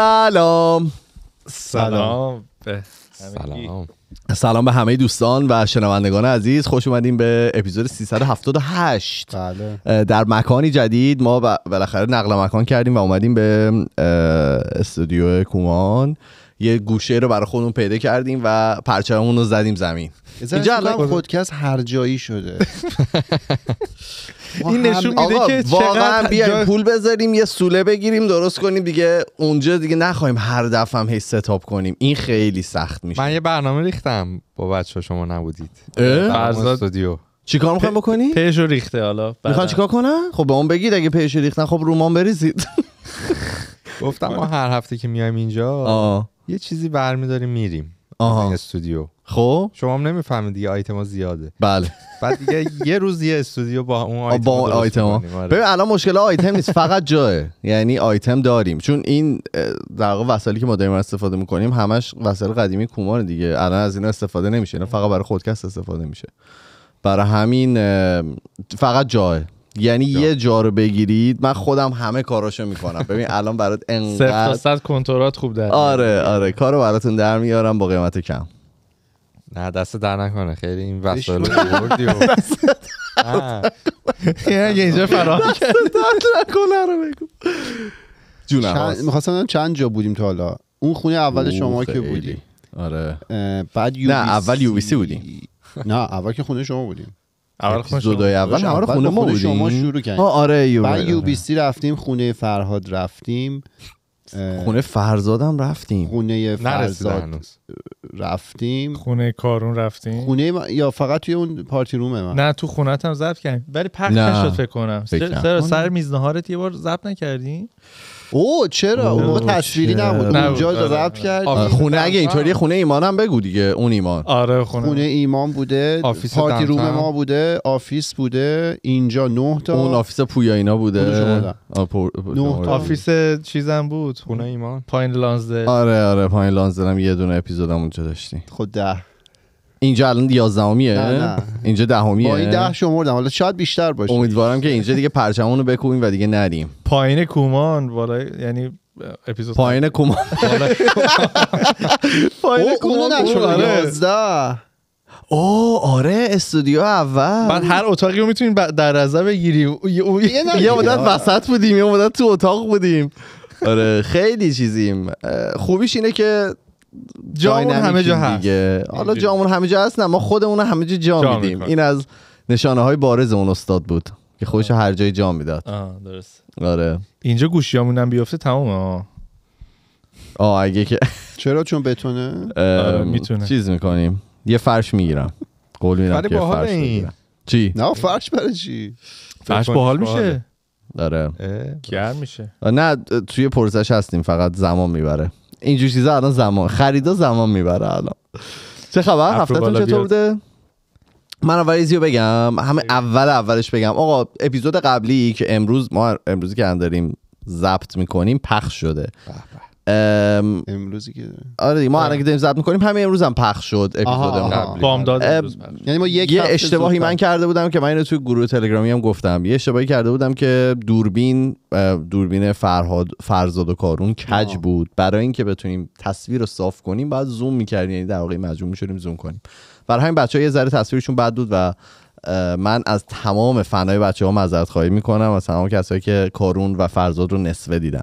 سلام سلام به سلام سلام به همه دوستان و شنوندگان عزیز خوش اومدیم به اپیزود 378 بله. در مکانی جدید ما بالاخره نقل مکان کردیم و اومدیم به استودیو کومان یه گوشه رو برای خودمون پیدا کردیم و پرچممون رو زدیم زمین اینجا الان پادکست هر جایی شده این نشون میده که واقعا بیایم پول بذاریم یه سوله بگیریم درست کنیم دیگه اونجا دیگه نخوایم هر دفعه هی ستاپ کنیم این خیلی سخت میشه من یه برنامه ریختم با بچه شما نبودید فرزاد استودیو چیکار میخوام بکنی؟ پیش ریخته حالا میخوان بله. چیکار کنم؟ خب به اون بگید اگه پیش ریختن خب رومان بریزید گفتم ما هر هفته که میایم اینجا یه چیزی داریم میریم آها استودیو خب شما هم نمیفهمید دیگه آیتما زیاده بله بعد دیگه یه روز یه استودیو با اون آیتم با آیتما آره. ببین الان مشکل آیتم نیست فقط جاه یعنی آیتم داریم چون این در واقع وسایلی که ما داریم استفاده میکنیم همش وسایل قدیمی کومان دیگه الان از اینا استفاده نمیشه اینا فقط برای خودکست استفاده میشه برای همین فقط جاه یعنی یه جا رو بگیرید من خودم همه کاراشو میکنم ببین الان برات انقدر صد کنترات خوب در آره آره کارو براتون در میارم با قیمت کم نه دست در نکنه خیلی این وسایل بردی و اینجا فراهم دست در نکنه رو بگو جونم میخواستم چند جا بودیم تا حالا اون خونه اول شما که بودی آره بعد نه اول یو سی بودیم نه اول که خونه شما بودیم اول خونه شما بودیم اول خونه شما شروع کردیم آره یو بعد یو بی سی رفتیم خونه فرهاد رفتیم خونه فرزادم رفتیم خونه فرزاد رفتیم خونه کارون رفتیم خونه یا فقط توی اون پارتی روم من نه تو خونه هم ضبط کردیم ولی پخش نشد فکر کنم سر, سر میز نهارت یه بار ضبط نکردیم او چرا اون تصویری نبود اونجا ضبط کرد خونه اگه اینطوری خونه ایمانم بگو دیگه اون ایمان آره خونه, خونه ایمان بوده آفیس پارتی روم ما بوده آفیس بوده اینجا نه تا اون آفیس اینا بوده نه تا آفیس چیزم بود خونه ایمان پایین لانزدل آره آره پایین لانزدل هم یه دونه اپیزودم اونجا داشتیم خود ده اینجا الان 11 اینجا دهمیه با این ده شمردم حالا شاید بیشتر باشه امیدوارم که اینجا دیگه پرچمونو بکوبیم و دیگه نریم پایین کومان والا یعنی اپیزود پایین کومان پایین کومان بود، او آره استودیو اول بعد هر اتاقی رو میتونیم در نظر بگیریم یه مدت وسط بودیم یه مدت تو اتاق بودیم آره خیلی چیزیم خوبیش اینه که جامون همه جا هست دیگه. حالا جامون همه جا هست نه ما خودمون همه جا جا, میدیم این از نشانه های بارز اون استاد بود که خودش هر جای جام میداد درست آره اینجا گوشیامون هم بیفته تمام آه اگه که چرا چون بتونه آره، میتونه چیز میکنیم یه فرش میگیرم قول میدم فرش میگیرم چی نه فرش برای چی فرش باحال میشه داره گرم میشه نه توی پرزش هستیم فقط زمان میبره اینجور چیزا الان زمان خریدا زمان میبره الان چه خبر هفتهتون چطور بوده من اول ایزیو بگم همه اول اولش بگم آقا اپیزود قبلی که امروز ما امروزی که داریم ضبط میکنیم پخش شده بله. امروزی که آره ما الان که داریم زد میکنیم همه امروز هم پخش شد اپیزود داد یعنی ما یک یه اشتباهی من کرده بودم که من اینو توی گروه تلگرامی هم گفتم یه اشتباهی کرده بودم که دوربین دوربین فرهاد فرزاد و کارون کج بود برای اینکه بتونیم تصویر رو صاف کنیم بعد زوم میکردیم یعنی در واقع مجبور می‌شدیم زوم کنیم برای همین بچه‌ها یه ذره تصویرشون بد بود و من از تمام فنای بچه ها مذارت خواهی میکنم از تمام کسایی که کارون و فرزاد رو نصفه دیدن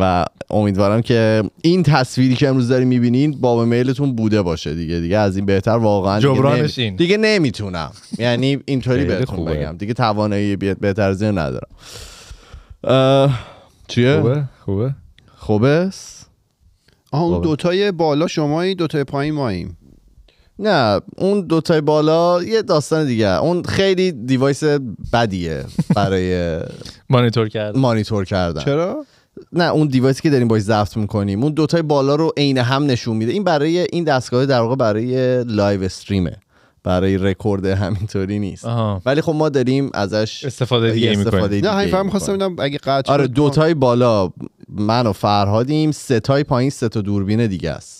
و امیدوارم که این تصویری که امروز دارید میبینین باب میلتون بوده باشه دیگه دیگه از این بهتر واقعا جبرانش دیگه, نمیتونم یعنی اینطوری بهتون بگم دیگه توانایی بهتر زیر ندارم چیه خوبه خوبه خوبه آه اون دوتای بالا شمایی دوتای پایین ماییم نه اون دوتای بالا یه داستان دیگه اون خیلی دیوایس بدیه برای مانیتور کردن مانیتور کردن چرا نه اون دیوایسی که داریم باش ضبط میکنیم اون دوتای بالا رو عین هم نشون میده این برای این دستگاه در واقع برای لایو استریمه برای رکورد همینطوری نیست ولی خب ما داریم ازش استفاده دیگه استفاده نه خواستم اگه قطع آره دوتای بالا من و فرهادیم سه تای پایین سه تا دوربین دیگه است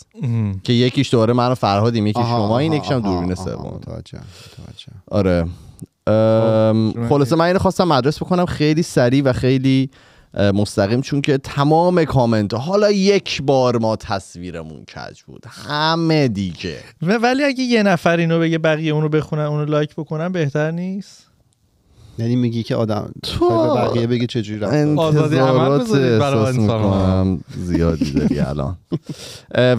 که یکیش دوباره من و فرهادیم یکی شما این یکیشم دوربین سوم آره خب، خلاصه من اینو خواستم مدرس بکنم خیلی سریع و خیلی مستقیم چون که تمام کامنت حالا یک بار ما تصویرمون کج بود همه دیگه ولی اگه یه نفر اینو بگه بقیه اونو بخونن اونو لایک بکنن بهتر نیست یعنی میگی که آدم تو بقیه بگی چه جوری آزادی عمل زیادی داری الان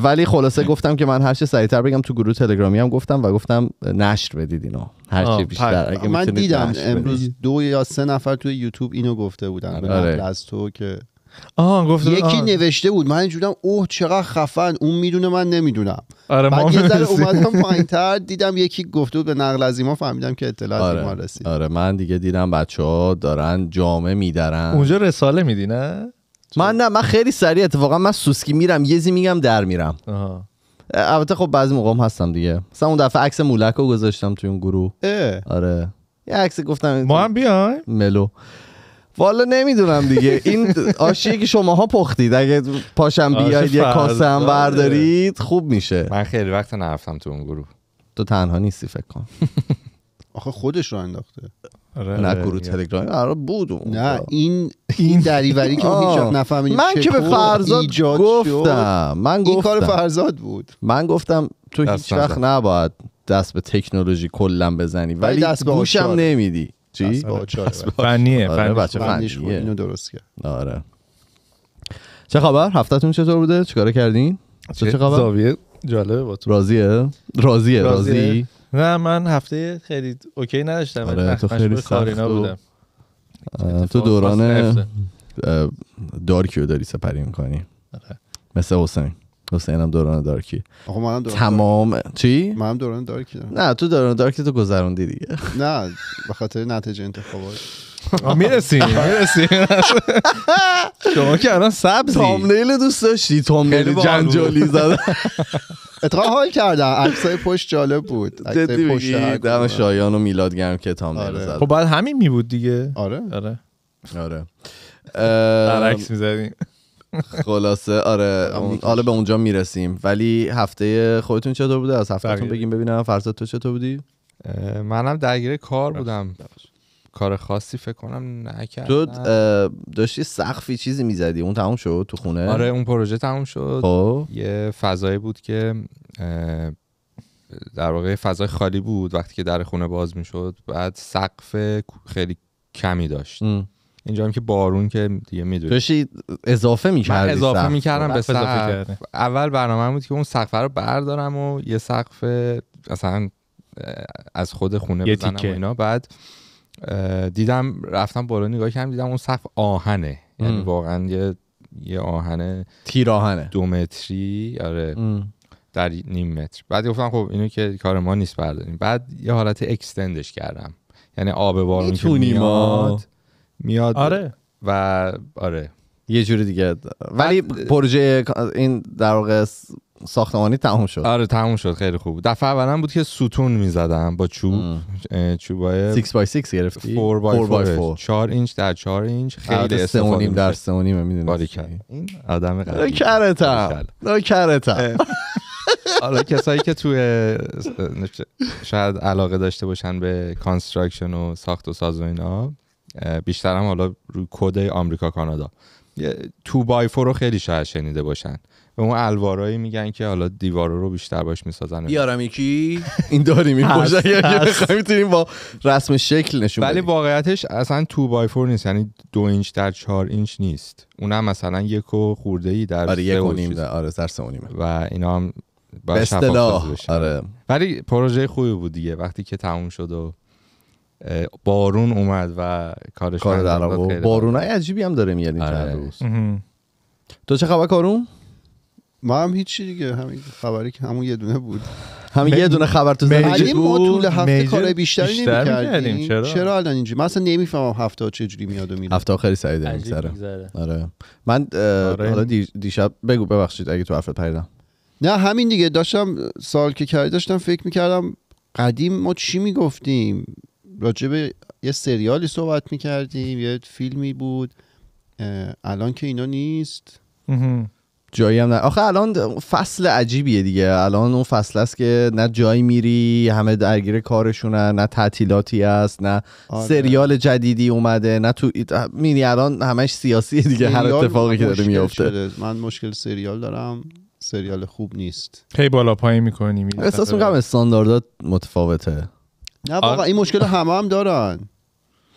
ولی خلاصه گفتم که من هر چه سریعتر بگم تو گروه تلگرامی هم گفتم و گفتم نشر بدید اینو هر چه بیشتر من دیدم امروز دو یا سه نفر توی یوتیوب اینو گفته بودن به آره. از تو که آه یکی نوشته بود من اینجوریام اوه چقدر خفن اون میدونه من نمیدونم آره بعد یه ذره اومدم دیدم یکی گفته بود به نقل از فهمیدم که اطلاعات آره. ما رسید آره من دیگه دیدم بچه ها دارن جامعه میدارن اونجا رساله میدی نه من نه من خیلی سریع اتفاقا من سوسکی میرم یه زی میگم در میرم البته خب بعضی موقعم هستم دیگه مثلا اون دفعه عکس مولک رو گذاشتم توی اون گروه اه. آره یه عکس گفتم ما هم بیایم ملو والا نمیدونم دیگه این آشیه که شماها پختید اگه پاشم بیاید یه کاسه هم بردارید خوب میشه من خیلی وقت نرفتم تو اون گروه تو تنها نیستی فکر کن آخه خودش رو انداخته آره، نه آره، گروه تلگرامی قرار بود نه این این دریوری که هیچ نفهمیدیم من که به فرزاد گفتم من گفتم این کار فرزاد بود من گفتم تو هیچ وقت نباید دست به تکنولوژی کلا بزنی ولی دست گوشم نمیدی چی؟ آره. فنیه آره، فنیه اینو درست کرد آره چه خبر هفتهتون چطور بوده چیکار کردین چه خبر زاویه جالبه با تو راضیه راضیه راضی نه من هفته خیلی اوکی نداشتم آره تو خیلی سخت بودم تو دوران دارکیو داری سپری میکنی آره. مثل حسین حسینم دوران دارکی آقا منم دوران تمام دارم. چی منم دوران دارکی دارم. نه تو دوران دارکی تو گذروندی دیگه نه به خاطر نتیجه انتخابات میرسیم میرسیم شما که الان سبزی تامنیل دوست داشتی تامنیل جنجالی زد اتقا حال کردم عکسای پشت جالب بود عکسای پشت دم شایان و میلاد گرم که تامنیل آره. زد خب بعد همین میبود دیگه آره آره آره برعکس میزدیم خلاصه آره, آره، حالا به اونجا میرسیم ولی هفته خودتون چطور بوده از هفتهتون بگیم ببینم فرزاد تو چطور بودی منم درگیر کار بودم کار خاصی فکر کنم نکردم تو داشتی سقفی چیزی میزدی اون تموم شد تو خونه آره اون پروژه تموم شد خب. یه فضایی بود که در واقع فضای خالی بود وقتی که در خونه باز میشد بعد سقف خیلی کمی داشت اینجا هم که بارون که دیگه میدونی داشتی اضافه میکردی اضافه میکردم به سقف اول برنامه بود که اون سقف رو بردارم و یه سقف اصلا از خود خونه یه بزنم اینا بعد دیدم رفتم بالا نگاه کردم دیدم اون سقف آهنه یعنی واقعا یه یه آهنه تیر آهنه دو متری آره در نیم متر بعد گفتم خب اینو که کار ما نیست برداریم بعد یه حالت اکستندش کردم یعنی آب بارون که میاد میاد آره و آره یه جوری دیگه ولی پروژه این در واقع ساختمانی تموم شد آره تموم شد خیلی خوب دفعه اولم بود که ستون میزدم با چوب چوبای 6 x 6 گرفتی 4 x 4 4 اینچ در 4 اینچ خیلی استفاده در 3 و نیم میدونی باری این آدم قدیمی نکرتم نکرتم حالا کسایی که توی شاید علاقه داشته باشن به کانستراکشن و ساخت و ساز و اینا بیشتر هم حالا روی کد آمریکا کانادا تو بای رو خیلی شاید شنیده باشن به اون الوارایی میگن که حالا دیوارا رو بیشتر باش میسازن بیارم یکی این داریم این اگه میتونیم با رسم شکل نشون ولی واقعیتش اصلا تو بای فور نیست یعنی دو اینچ در چهار اینچ نیست اونم مثلا یک و خورده در آره یک و نیم آره سه و, و اینا هم به آره ولی پروژه خوبی بود دیگه وقتی که تموم شد و بارون اومد و کارش کار در بارون های عجیبی هم داره میاد این آره. روز تو چه خبر کارون ما هم هیچی دیگه همین خبری که همون یه دونه بود همین یه دونه خبر تو زمین ما طول هفته کار بیشتری نمی چرا چرا الان اینجوری من اصلا نمیفهمم هفته چه جوری میاد و میره هفته خیلی سعیده سره آره من آره. حالا دیشب بگو ببخشید اگه تو حرفت پریدم نه همین دیگه داشتم سال که کردی داشتم فکر میکردم قدیم ما چی میگفتیم راجبه یه سریالی صحبت میکردیم یه فیلمی بود الان که اینا نیست جایی هم نه آخه الان فصل عجیبیه دیگه الان اون فصل است که نه جایی میری همه درگیر کارشونن نه تعطیلاتی است نه آره. سریال جدیدی اومده نه تو میری الان همش سیاسی دیگه هر اتفاقی که داره میفته من مشکل سریال دارم سریال خوب نیست هی بالا پایین میکنی احساس میکنم استانداردات متفاوته نه واقعا این مشکل همه هم دارن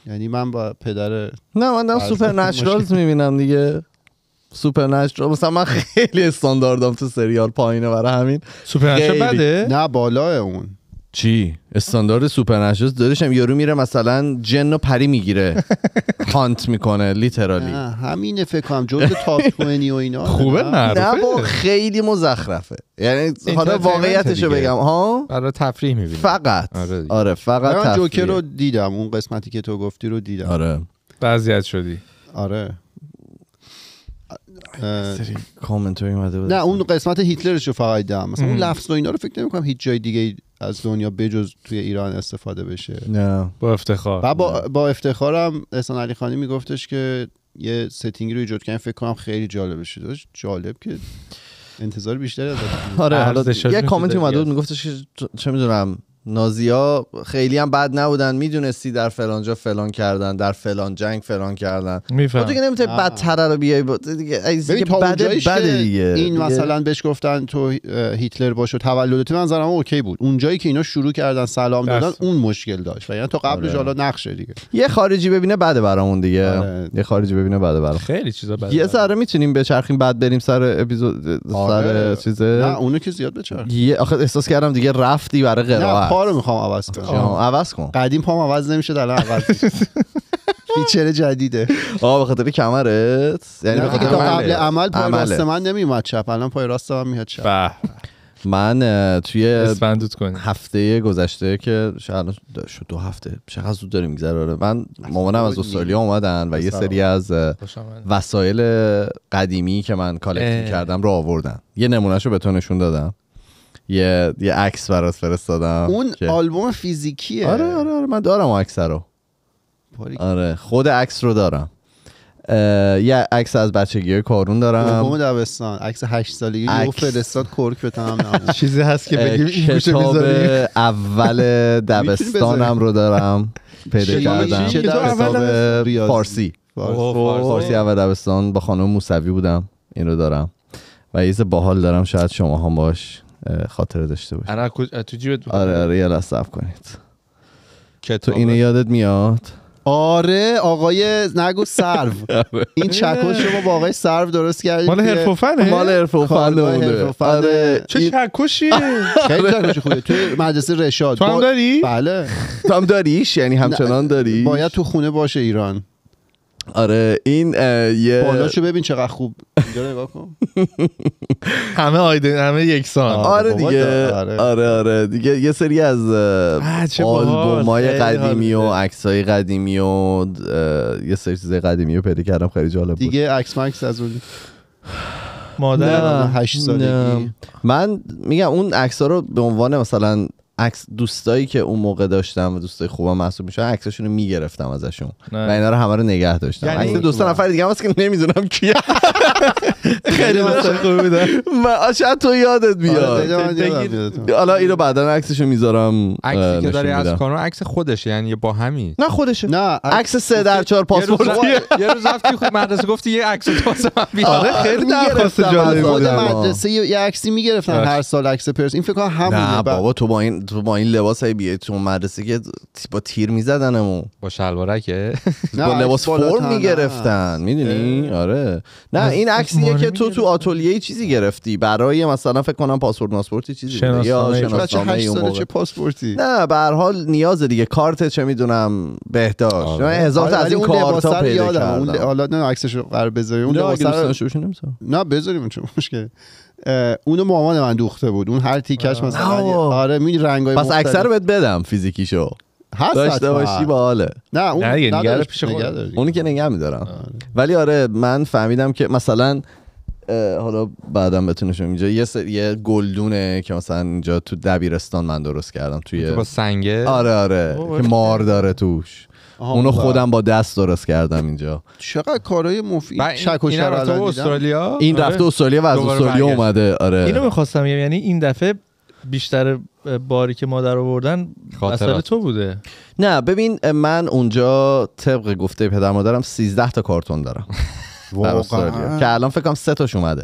یعنی من با پدر نه من دارم سوپر نشرالز میبینم دیگه سوپر نشرال مثلا من خیلی استانداردم تو سریال پایینه برای همین سوپر بده نه بالا اون چی استاندارد سوپر نشوز یارو میره مثلا جن و پری میگیره هانت میکنه لیترالی همین فکر کنم جزء تاپ و اینا خوبه نه با خیلی مزخرفه یعنی حالا واقعیتشو بگم ها برای تفریح میبینی فقط آره, آره فقط تفریح جوکر رو دیدم اون قسمتی که تو گفتی رو دیدم آره بعضیت شدی آره کامنت نه اون قسمت هیتلرش رو فقط دیدم مثلا اون لفظ و اینا رو فکر نمی‌کنم هیچ جای دیگه از دنیا بجز توی ایران استفاده بشه نه با افتخار با, با افتخارم احسان علی خانی میگفتش که یه ستینگی رو ایجاد کردن فکر کنم خیلی جالب شد جالب که انتظار بیشتری از آره یه کامنتی اومده میگفتش که چه میدونم نازیا خیلی هم بد نبودن میدونستی در فلان جا فلان کردن در فلان جنگ فلان کردن میفهم دیگه نمیتونی بدتره رو بیای با... دیگه, دیگه بده بده دیگه این مثلا بهش گفتن تو هیتلر باشو و من اوکی بود اون جایی که اینا شروع کردن سلام دادن اون مشکل داشت و یعنی تو قبلش آره. حالا نقشه دیگه یه خارجی ببینه بده برامون دیگه آره. یه خارجی ببینه بده برامون خیلی چیزا بده یه سره میتونیم بچرخیم بعد بریم سر اپیزود سر آره. چیزه نه اونو که زیاد بچرخ آخه احساس کردم دیگه رفتی برای قرائت پا میخوام عوض کنم عوض کن قدیم پام عوض نمیشه الان عوض فیچر جدیده آه به خاطر کمرت یعنی به خاطر قبل عمل پای راست من نمیومد چپ الان پای راست من میاد چپ من توی هفته گذشته که شاید شد دو هفته چقدر زود داریم میگذره آره. من مامانم از استرالیا اومدن و یه سری از وسایل قدیمی که من کالکت کردم رو آوردن یه نمونهشو به تو نشون دادم یه یه عکس برات فرستادم اون آلبوم فیزیکیه آره آره آره من دارم عکس رو آره خود عکس رو دارم یه عکس از بچگی کارون دارم آلبوم دبستان عکس 8 سالگی رو فرستاد کرک به چیزی هست که بگیم این کتاب اول دبستانم رو دارم پیدا کردم کتاب فارسی فارسی اول دبستان با خانم موسوی بودم این رو دارم و یه باحال دارم شاید شما هم باش خاطره داشته باشه آره تو جیبت آره آره یه لحظه کنید که تو اینه یادت میاد آره آقای نگو سرو آره. این چکش شما با آقای سرو درست کردید مال هرفوفنه مال هرفوفنه آره چه چکشی چه آره. چکش خوبه تو مدرسه رشاد تو هم داری بله تو هم داریش یعنی همچنان داری باید تو خونه باشه ایران آره این یه بالاشو ببین چقدر خوب اینجا نگاه کن همه آیدن همه یکسان آره, آره دیگه آره. آره،, آره آره دیگه یه سری از آلبومای قدیمی و عکسای قدیمی و یه سری چیز قدیمی و پیدا کردم خیلی جالب بود دیگه عکس مکس از اون مادر هشت سالگی من میگم اون عکس رو به عنوان مثلا عکس دوستایی که اون موقع داشتم و دوستای خوبم محسوب میشن عکساشونو میگرفتم ازشون و اینا رو همه رو نگه داشتم یعنی عکس دو سه نفر دیگه واسه که نمیدونم کی؟ خیلی یعنی دوستای خوب بودن و شاید تو یادت آره، بیاد حالا اینو بعدا عکسشو میذارم عکسی که داری از کانون عکس خودشه یعنی با همین نه خودشه نه عکس سه در چهار پاسپورت یه روز رفتی خود مدرسه گفتی یه عکس تو واسه من آره، خیلی درخواست جالب بود مدرسه یه عکسی میگرفتن هر سال عکس پرس این فکر کنم همونه بابا تو با این تو با این لباس های بیای تو مدرسه که با تیر میزدنمو با شلوارکه با لباس فرم میگرفتن میدونی آره نه این عکسیه که تو تو آتلیه چیزی گرفتی برای مثلا فکر کنم پاسپورت ناسپورتی چیزی یا شناسنامه چه پاسپورتی نه به هر حال نیاز دیگه کارت چه میدونم بهداشت من آره. یعنی آره، از این کارت ها پیدا کردم حالا نه قرار بذاری اون نه بذاریم چون مشکلی اونو مامان من دوخته بود اون هر تیکش مثلا آره می رنگای پس اکثر بهت بدم فیزیکیشو هست داشته باشی با حاله نه اون نه نگه پیش اونی که نگه میدارم آره. ولی آره من فهمیدم که مثلا حالا بعدم بتونشم اینجا یه, یه گلدونه که مثلا اینجا تو دبیرستان من درست کردم توی با سنگه آره آره که مار داره توش اونو خودم با دست درست کردم اینجا چقدر کارای مفید شک و استرالیا این رفته آره. استرالیا و از استرالیا اومده آره اینو میخواستم یعنی این دفعه بیشتر باری که مادر در آوردن اثر تو بوده نه ببین من اونجا طبق گفته پدر مادرم 13 تا کارتون دارم استرالیا که الان فکر کنم سه تاش اومده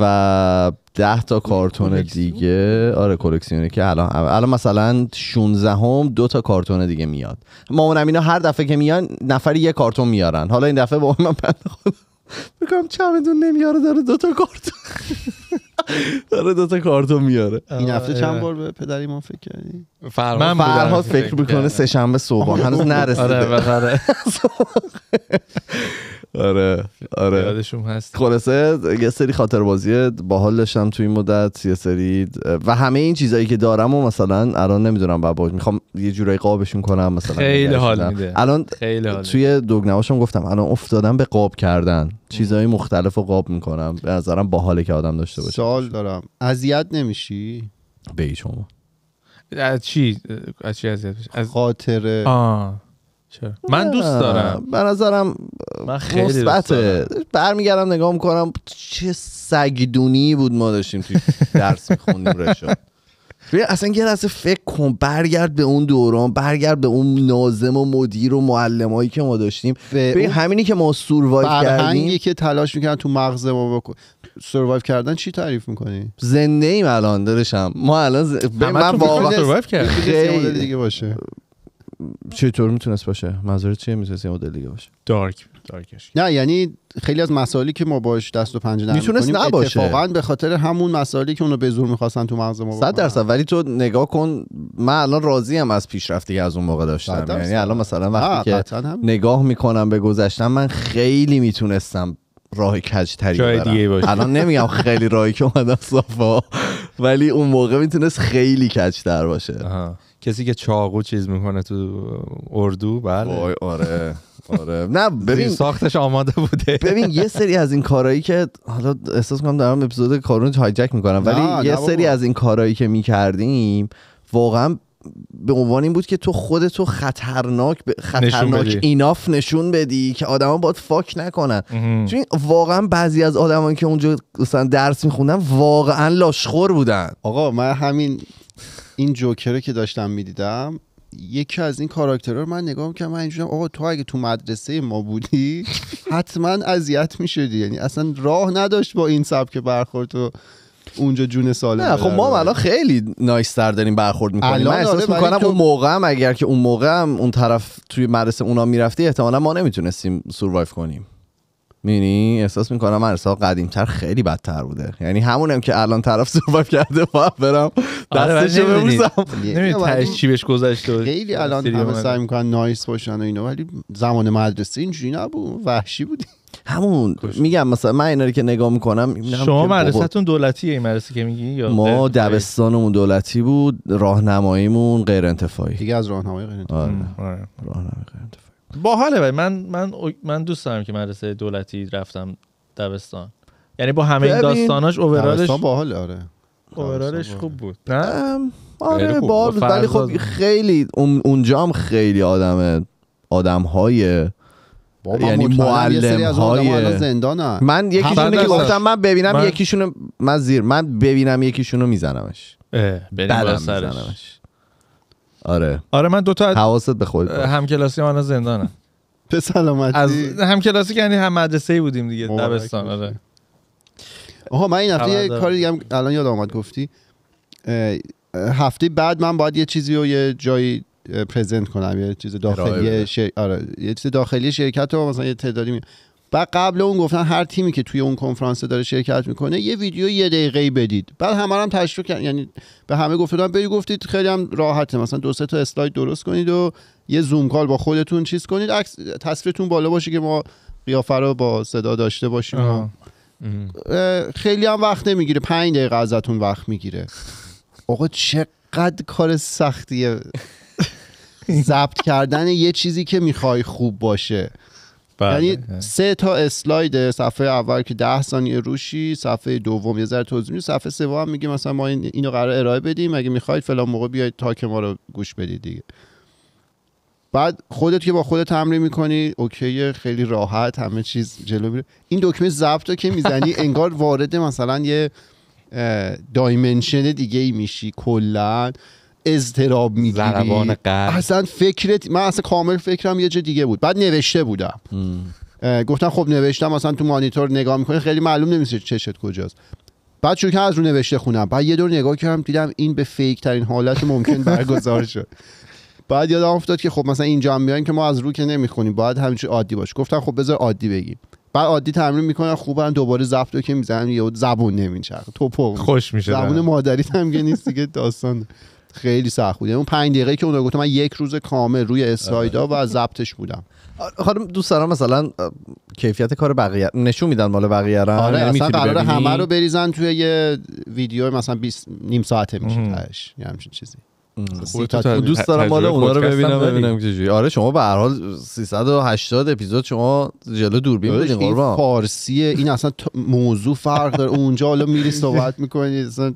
و ده تا کارتون دیگه آره کلکسیونی که الان الان مثلا 16 هم دو تا کارتون دیگه میاد مامانم اینا هر دفعه که میان نفری یه کارتون میارن حالا این دفعه با من بند خودم چمدون نمیاره داره دو تا کارتون داره دو تا کارتون میاره این هفته چند بار به پدری ما فکر کردی من فرهاد فکر میکنه سه شنبه صبح هنوز آره، نرسیده آره، آره. آره آره یادشون هست خلاصه یه سری خاطر بازی باحال داشتم تو این مدت یه سری و همه این چیزایی که دارم و مثلا الان نمیدونم بابا میخوام یه جورایی قابشون کنم مثلا خیلی حال میده الان خیلی حال توی دوگنواشم گفتم الان افتادم به قاب کردن چیزهای مختلف رو قاب میکنم به نظرم باحاله که آدم داشته باشه سوال دارم اذیت نمیشی به شما چی از چی از خاطره من دوست دارم به نظرم من خیلی مثبته برمیگردم نگاه میکنم چه سگدونی بود ما داشتیم توی درس میخوندیم رشاد اصلا یه لحظه فکر کن برگرد به اون دوران برگرد به اون نازم و مدیر و معلم که ما داشتیم به همینی که ما سوروایو کردیم که تلاش میکردن تو مغز ما بکن سوروایو کردن چی تعریف میکنی زنده ایم الان دارشم ما الان ز... من واقعا سوروایو کردیم دیگه باشه چطور میتونست باشه منظورت چیه میتونست یه مدل باشه دارک نه یعنی خیلی از مسائلی که ما باش دست و پنجه نرم میتونست نباشه اتفاقا به خاطر همون مسائلی که اونو به زور میخواستن تو مغز ما صد درصد ولی تو نگاه کن من الان راضی ام از پیشرفتی که از اون موقع داشتم یعنی الان مثلا وقتی که نگاه میکنم به گذشتم من خیلی میتونستم راه کج تری الان نمیگم خیلی راهی که اومدم صافا ولی اون موقع میتونست خیلی کج باشه کسی که چاقو چیز میکنه تو اردو بله وای آره آره نه ببین ساختش آماده بوده ببین یه سری از این کارهایی که حالا احساس کنم دارم اپیزود کارون هایجک میکنم ولی یه سری از این کارهایی که میکردیم واقعا به عنوان این بود که تو خودتو خطرناک خطرناک ایناف نشون بدی که آدما باید فاک نکنن چون واقعا بعضی از آدمایی که اونجا مثلا درس میخوندن واقعا لاشخور بودن آقا من همین این جوکره که داشتم میدیدم یکی از این کاراکترها رو من نگاه میکنم من اینجورم آقا تو اگه تو مدرسه ما بودی حتما اذیت میشدی یعنی اصلا راه نداشت با این سبک برخورد و اونجا جون سالم نه خب ما الان خیلی نایستر داریم برخورد میکنیم من احساس آره، میکنم اون موقع اگر که اون موقع هم اون طرف توی مدرسه اونا میرفتی احتمالا ما نمیتونستیم سوروایف کنیم میبینی احساس میکنم ارسا قدیمتر خیلی بدتر بوده یعنی همونم که الان طرف صحبت کرده با برم آره، دستشو ببوسم چی بهش گذشته خیلی الان همه سعی میکنن نایس باشن و اینو ولی زمان مدرسه اینجوری نبود وحشی بودی همون میگم مثلا من اینا رو که نگاه میکنم شما مدرسهتون دولتیه این مدرسه که میگی یا ما دبستانمون دولتی بود راهنماییمون غیر انتفاعی دیگه از راهنمایی غیر انتفاعی آره. آره. راهنمایی غیر باحاله ولی من من من دوست دارم که مدرسه دولتی رفتم دبستان یعنی با همه این داستاناش اوورالش حال آره اوورالش خوب بود نه آره با ولی خب خیلی اونجا هم خیلی آدم یعنی آدم های یعنی معلم های ها. من یکیشونو که گفتم من ببینم من... یکیشونو من زیر من ببینم یکیشونو میزنمش بدم آره آره من دو تا حواست به خودت هم کلاسی زندانم به سلامتی از هم کلاسی یعنی هم مدرسه بودیم دیگه دبستان آره آها من این هفته یه کاری دیگه هم الان یاد آمد گفتی هفته بعد من باید یه چیزی رو یه جایی پرزنت کنم یه چیز داخلی شر... آره یه چیز داخلی شرکت رو مثلا یه تعدادی می... و قبل اون گفتن هر تیمی که توی اون کنفرانس داره شرکت میکنه یه ویدیو یه دقیقه ای بدید بعد همه هم تشویق کرد یعنی به همه گفتن برید گفتید خیلی هم راحته مثلا دو سه تا اسلاید درست کنید و یه زوم کال با خودتون چیز کنید عکس تصویرتون بالا باشه که ما قیافه رو با صدا داشته باشیم خیلی هم وقت نمیگیره پنج دقیقه ازتون وقت میگیره آقا چقدر کار سختیه ضبط کردن یه چیزی که میخوای خوب باشه بله. یعنی سه تا اسلاید صفحه اول که ده ثانیه روشی صفحه دوم یه ذره توضیح صفحه سوم هم میگه مثلا ما این اینو قرار ارائه بدیم اگه میخواید فلان موقع بیاید که ما رو گوش بدید دیگه بعد خودت که با خودت تمرین میکنی اوکی خیلی راحت همه چیز جلو میره این دکمه ضبط رو که میزنی انگار وارد مثلا یه دایمنشن دیگه ای میشی کلا اضطراب میگیری اصلا فکرت من اصلا کامل فکرم یه جا دیگه بود بعد نوشته بودم گفتم خب نوشتم اصلا تو مانیتور نگاه میکنی خیلی معلوم نمیشه چشت کجاست بعد شروع از رو نوشته خونم بعد یه دور نگاه کردم دیدم این به فیک ترین حالت ممکن برگزار شد بعد یادم افتاد که خب مثلا اینجا هم که ما از رو که نمیخونیم باید همینجور عادی باش گفتم خب بذار عادی بگیم بعد عادی تمرین میکنن خوبن دوباره زفت رو که میزنن یه زبون نمیچرخه تو خوش میشه زبون مادری هم که نیست دیگه داستان خیلی سخت بود یعنی اون پنج دقیقه که اونا گفتم من یک روز کامل روی اسلایدا و آره. ضبطش بودم خب دوست دارم مثلا کیفیت کار بقیه نشون میدن مال بقیه آره اصلا قرار همه رو بریزن توی یه ویدیو مثلا 20 نیم ساعته میشه تاش یه همچین چیزی دوست دارم مال اونا رو ببینم ببینم چجوری آره شما به هر حال 380 اپیزود شما جلو دوربین بودین قربان فارسیه این اصلا موضوع فرق داره اونجا حالا میری صحبت میکنی اصلا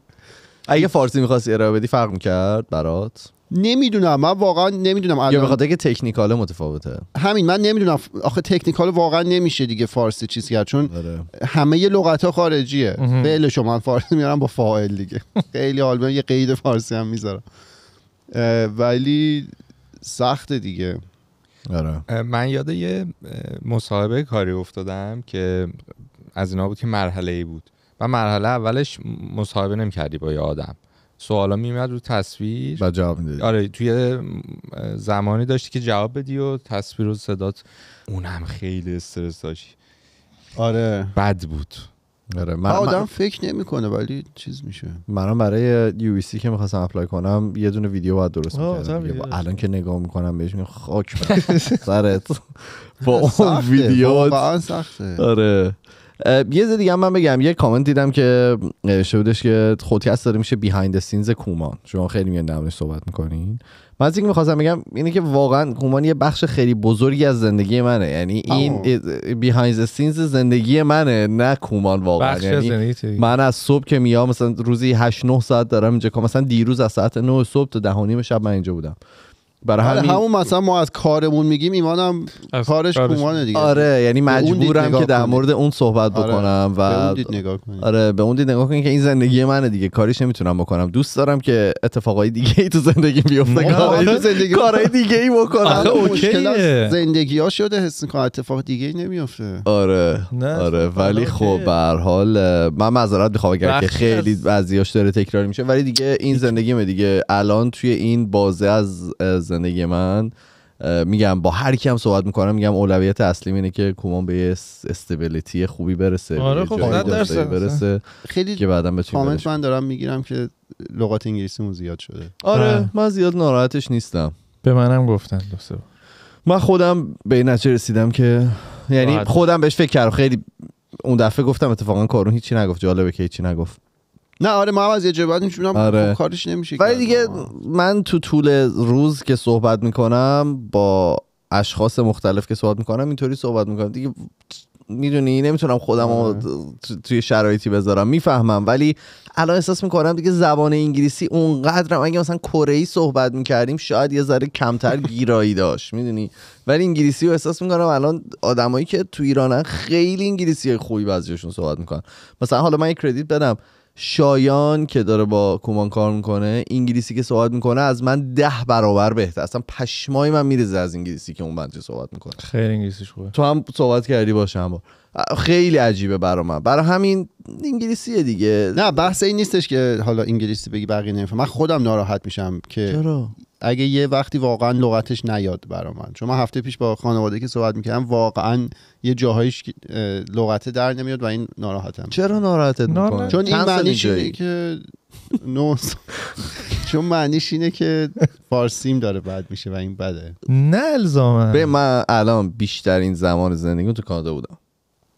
اگه فارسی میخواستی ارائه بدی فرق میکرد برات نمیدونم من واقعا نمیدونم یا بخاطر که تکنیکاله متفاوته همین من نمیدونم آخه تکنیکال واقعا نمیشه دیگه فارسی چیز کرد چون آره. همه یه لغت ها خارجیه فعل شما فارسی میارم با فاعل دیگه خیلی حال یه قید فارسی هم میذارم ولی سخته دیگه آره. من یاد یه مصاحبه کاری افتادم که از اینا بود که مرحله ای بود و مرحله اولش مصاحبه کردی با یه آدم سوالا میمد رو تصویر و جواب میدادی آره توی زمانی داشتی که جواب بدی و تصویر و صدات اونم خیلی استرس داشتی آره بد بود آره من آدم من... فکر نمیکنه ولی چیز میشه من برای یو سی که میخواستم اپلای کنم یه دونه ویدیو باید درست میکردم الان که نگاه میکنم بهش میگم خاک سرت با اون ویدیو سخته آره یه زدی دیگه من بگم یه کامنت دیدم که بودش که خودکست داره میشه بیهایند سینز کومان شما خیلی میاد نمونش صحبت میکنین من از اینکه میخواستم بگم اینه که واقعا کومان یه بخش خیلی بزرگی از زندگی منه یعنی این بیهایند سینز زندگی منه نه کومان واقعا یعنی من از صبح که میام مثلا روزی 8 9 ساعت دارم اینجا مثلا دیروز از ساعت 9 صبح تا 10 شب من اینجا بودم برای آره، همین همون مثلا ما از کارمون میگیم ایمانم از کارش دیگه آره یعنی مجبورم که در مورد اون صحبت آره، بکنم آره، و به اون دید نگاه کنید آره به اون دید نگاه کنید که این زندگی منه دیگه کاریش نمیتونم بکنم دوست دارم که اتفاقای دیگه ای تو زندگی بیفته آره، کارهای زندگی کارهای دیگه ای بکنم مشکل زندگی ها شده حس میکنم اتفاق دیگه ای نمیفته آره آره خب، ولی خب به هر حال من معذرت میخوام اگر که خیلی بعضیاش داره تکرار میشه ولی دیگه این زندگی دیگه الان توی این بازه از زندگی من میگم با هر هم صحبت میکنم میگم اولویت اصلیم اینه که کومان به یه استبیلیتی خوبی برسه آره خب، برسه, خیلی که بعدا کامنت من دارم میگیرم که لغات مون زیاد شده آره من زیاد ناراحتش نیستم به منم گفتن من خودم به این نتیجه رسیدم که یعنی خودم بهش فکر کردم خیلی اون دفعه گفتم اتفاقا کارون هیچی نگفت جالبه که هیچی نگفت نه آره ما از یه میشونم خب آره. کارش نمیشه ولی دیگه من تو طول روز که صحبت میکنم با اشخاص مختلف که صحبت میکنم اینطوری صحبت میکنم دیگه میدونی نمیتونم خودم رو آره. توی شرایطی بذارم میفهمم ولی الان احساس میکنم دیگه زبان انگلیسی اونقدرم اگه مثلا کره ای صحبت میکردیم شاید یه ذره کمتر گیرایی داشت میدونی ولی انگلیسی رو احساس میکنم الان آدمایی که تو ایرانن خیلی انگلیسی خوبی بعضیشون صحبت میکنن مثلا حالا من کردیت بدم شایان که داره با کومان کار میکنه انگلیسی که صحبت میکنه از من ده برابر بهتر اصلا پشمای من میریزه از انگلیسی که اون بچه صحبت میکنه خیلی انگلیسیش خوبه تو هم صحبت کردی هم با. خیلی عجیبه برا من برا همین انگلیسیه دیگه نه بحث این نیستش که حالا انگلیسی بگی بقیه نمیفهم من خودم ناراحت میشم که چرا اگه یه وقتی واقعا لغتش نیاد برا من چون من هفته پیش با خانواده که صحبت میکردم واقعا یه جاهایش لغت در نمیاد و این ناراحتم چرا ناراحتت میکنه چون این معنیش اینه که نو. چون معنیش اینه که فارسیم داره بعد میشه و این بده نه الزاما به من الان بیشترین زمان زندگیم تو کانادا بودم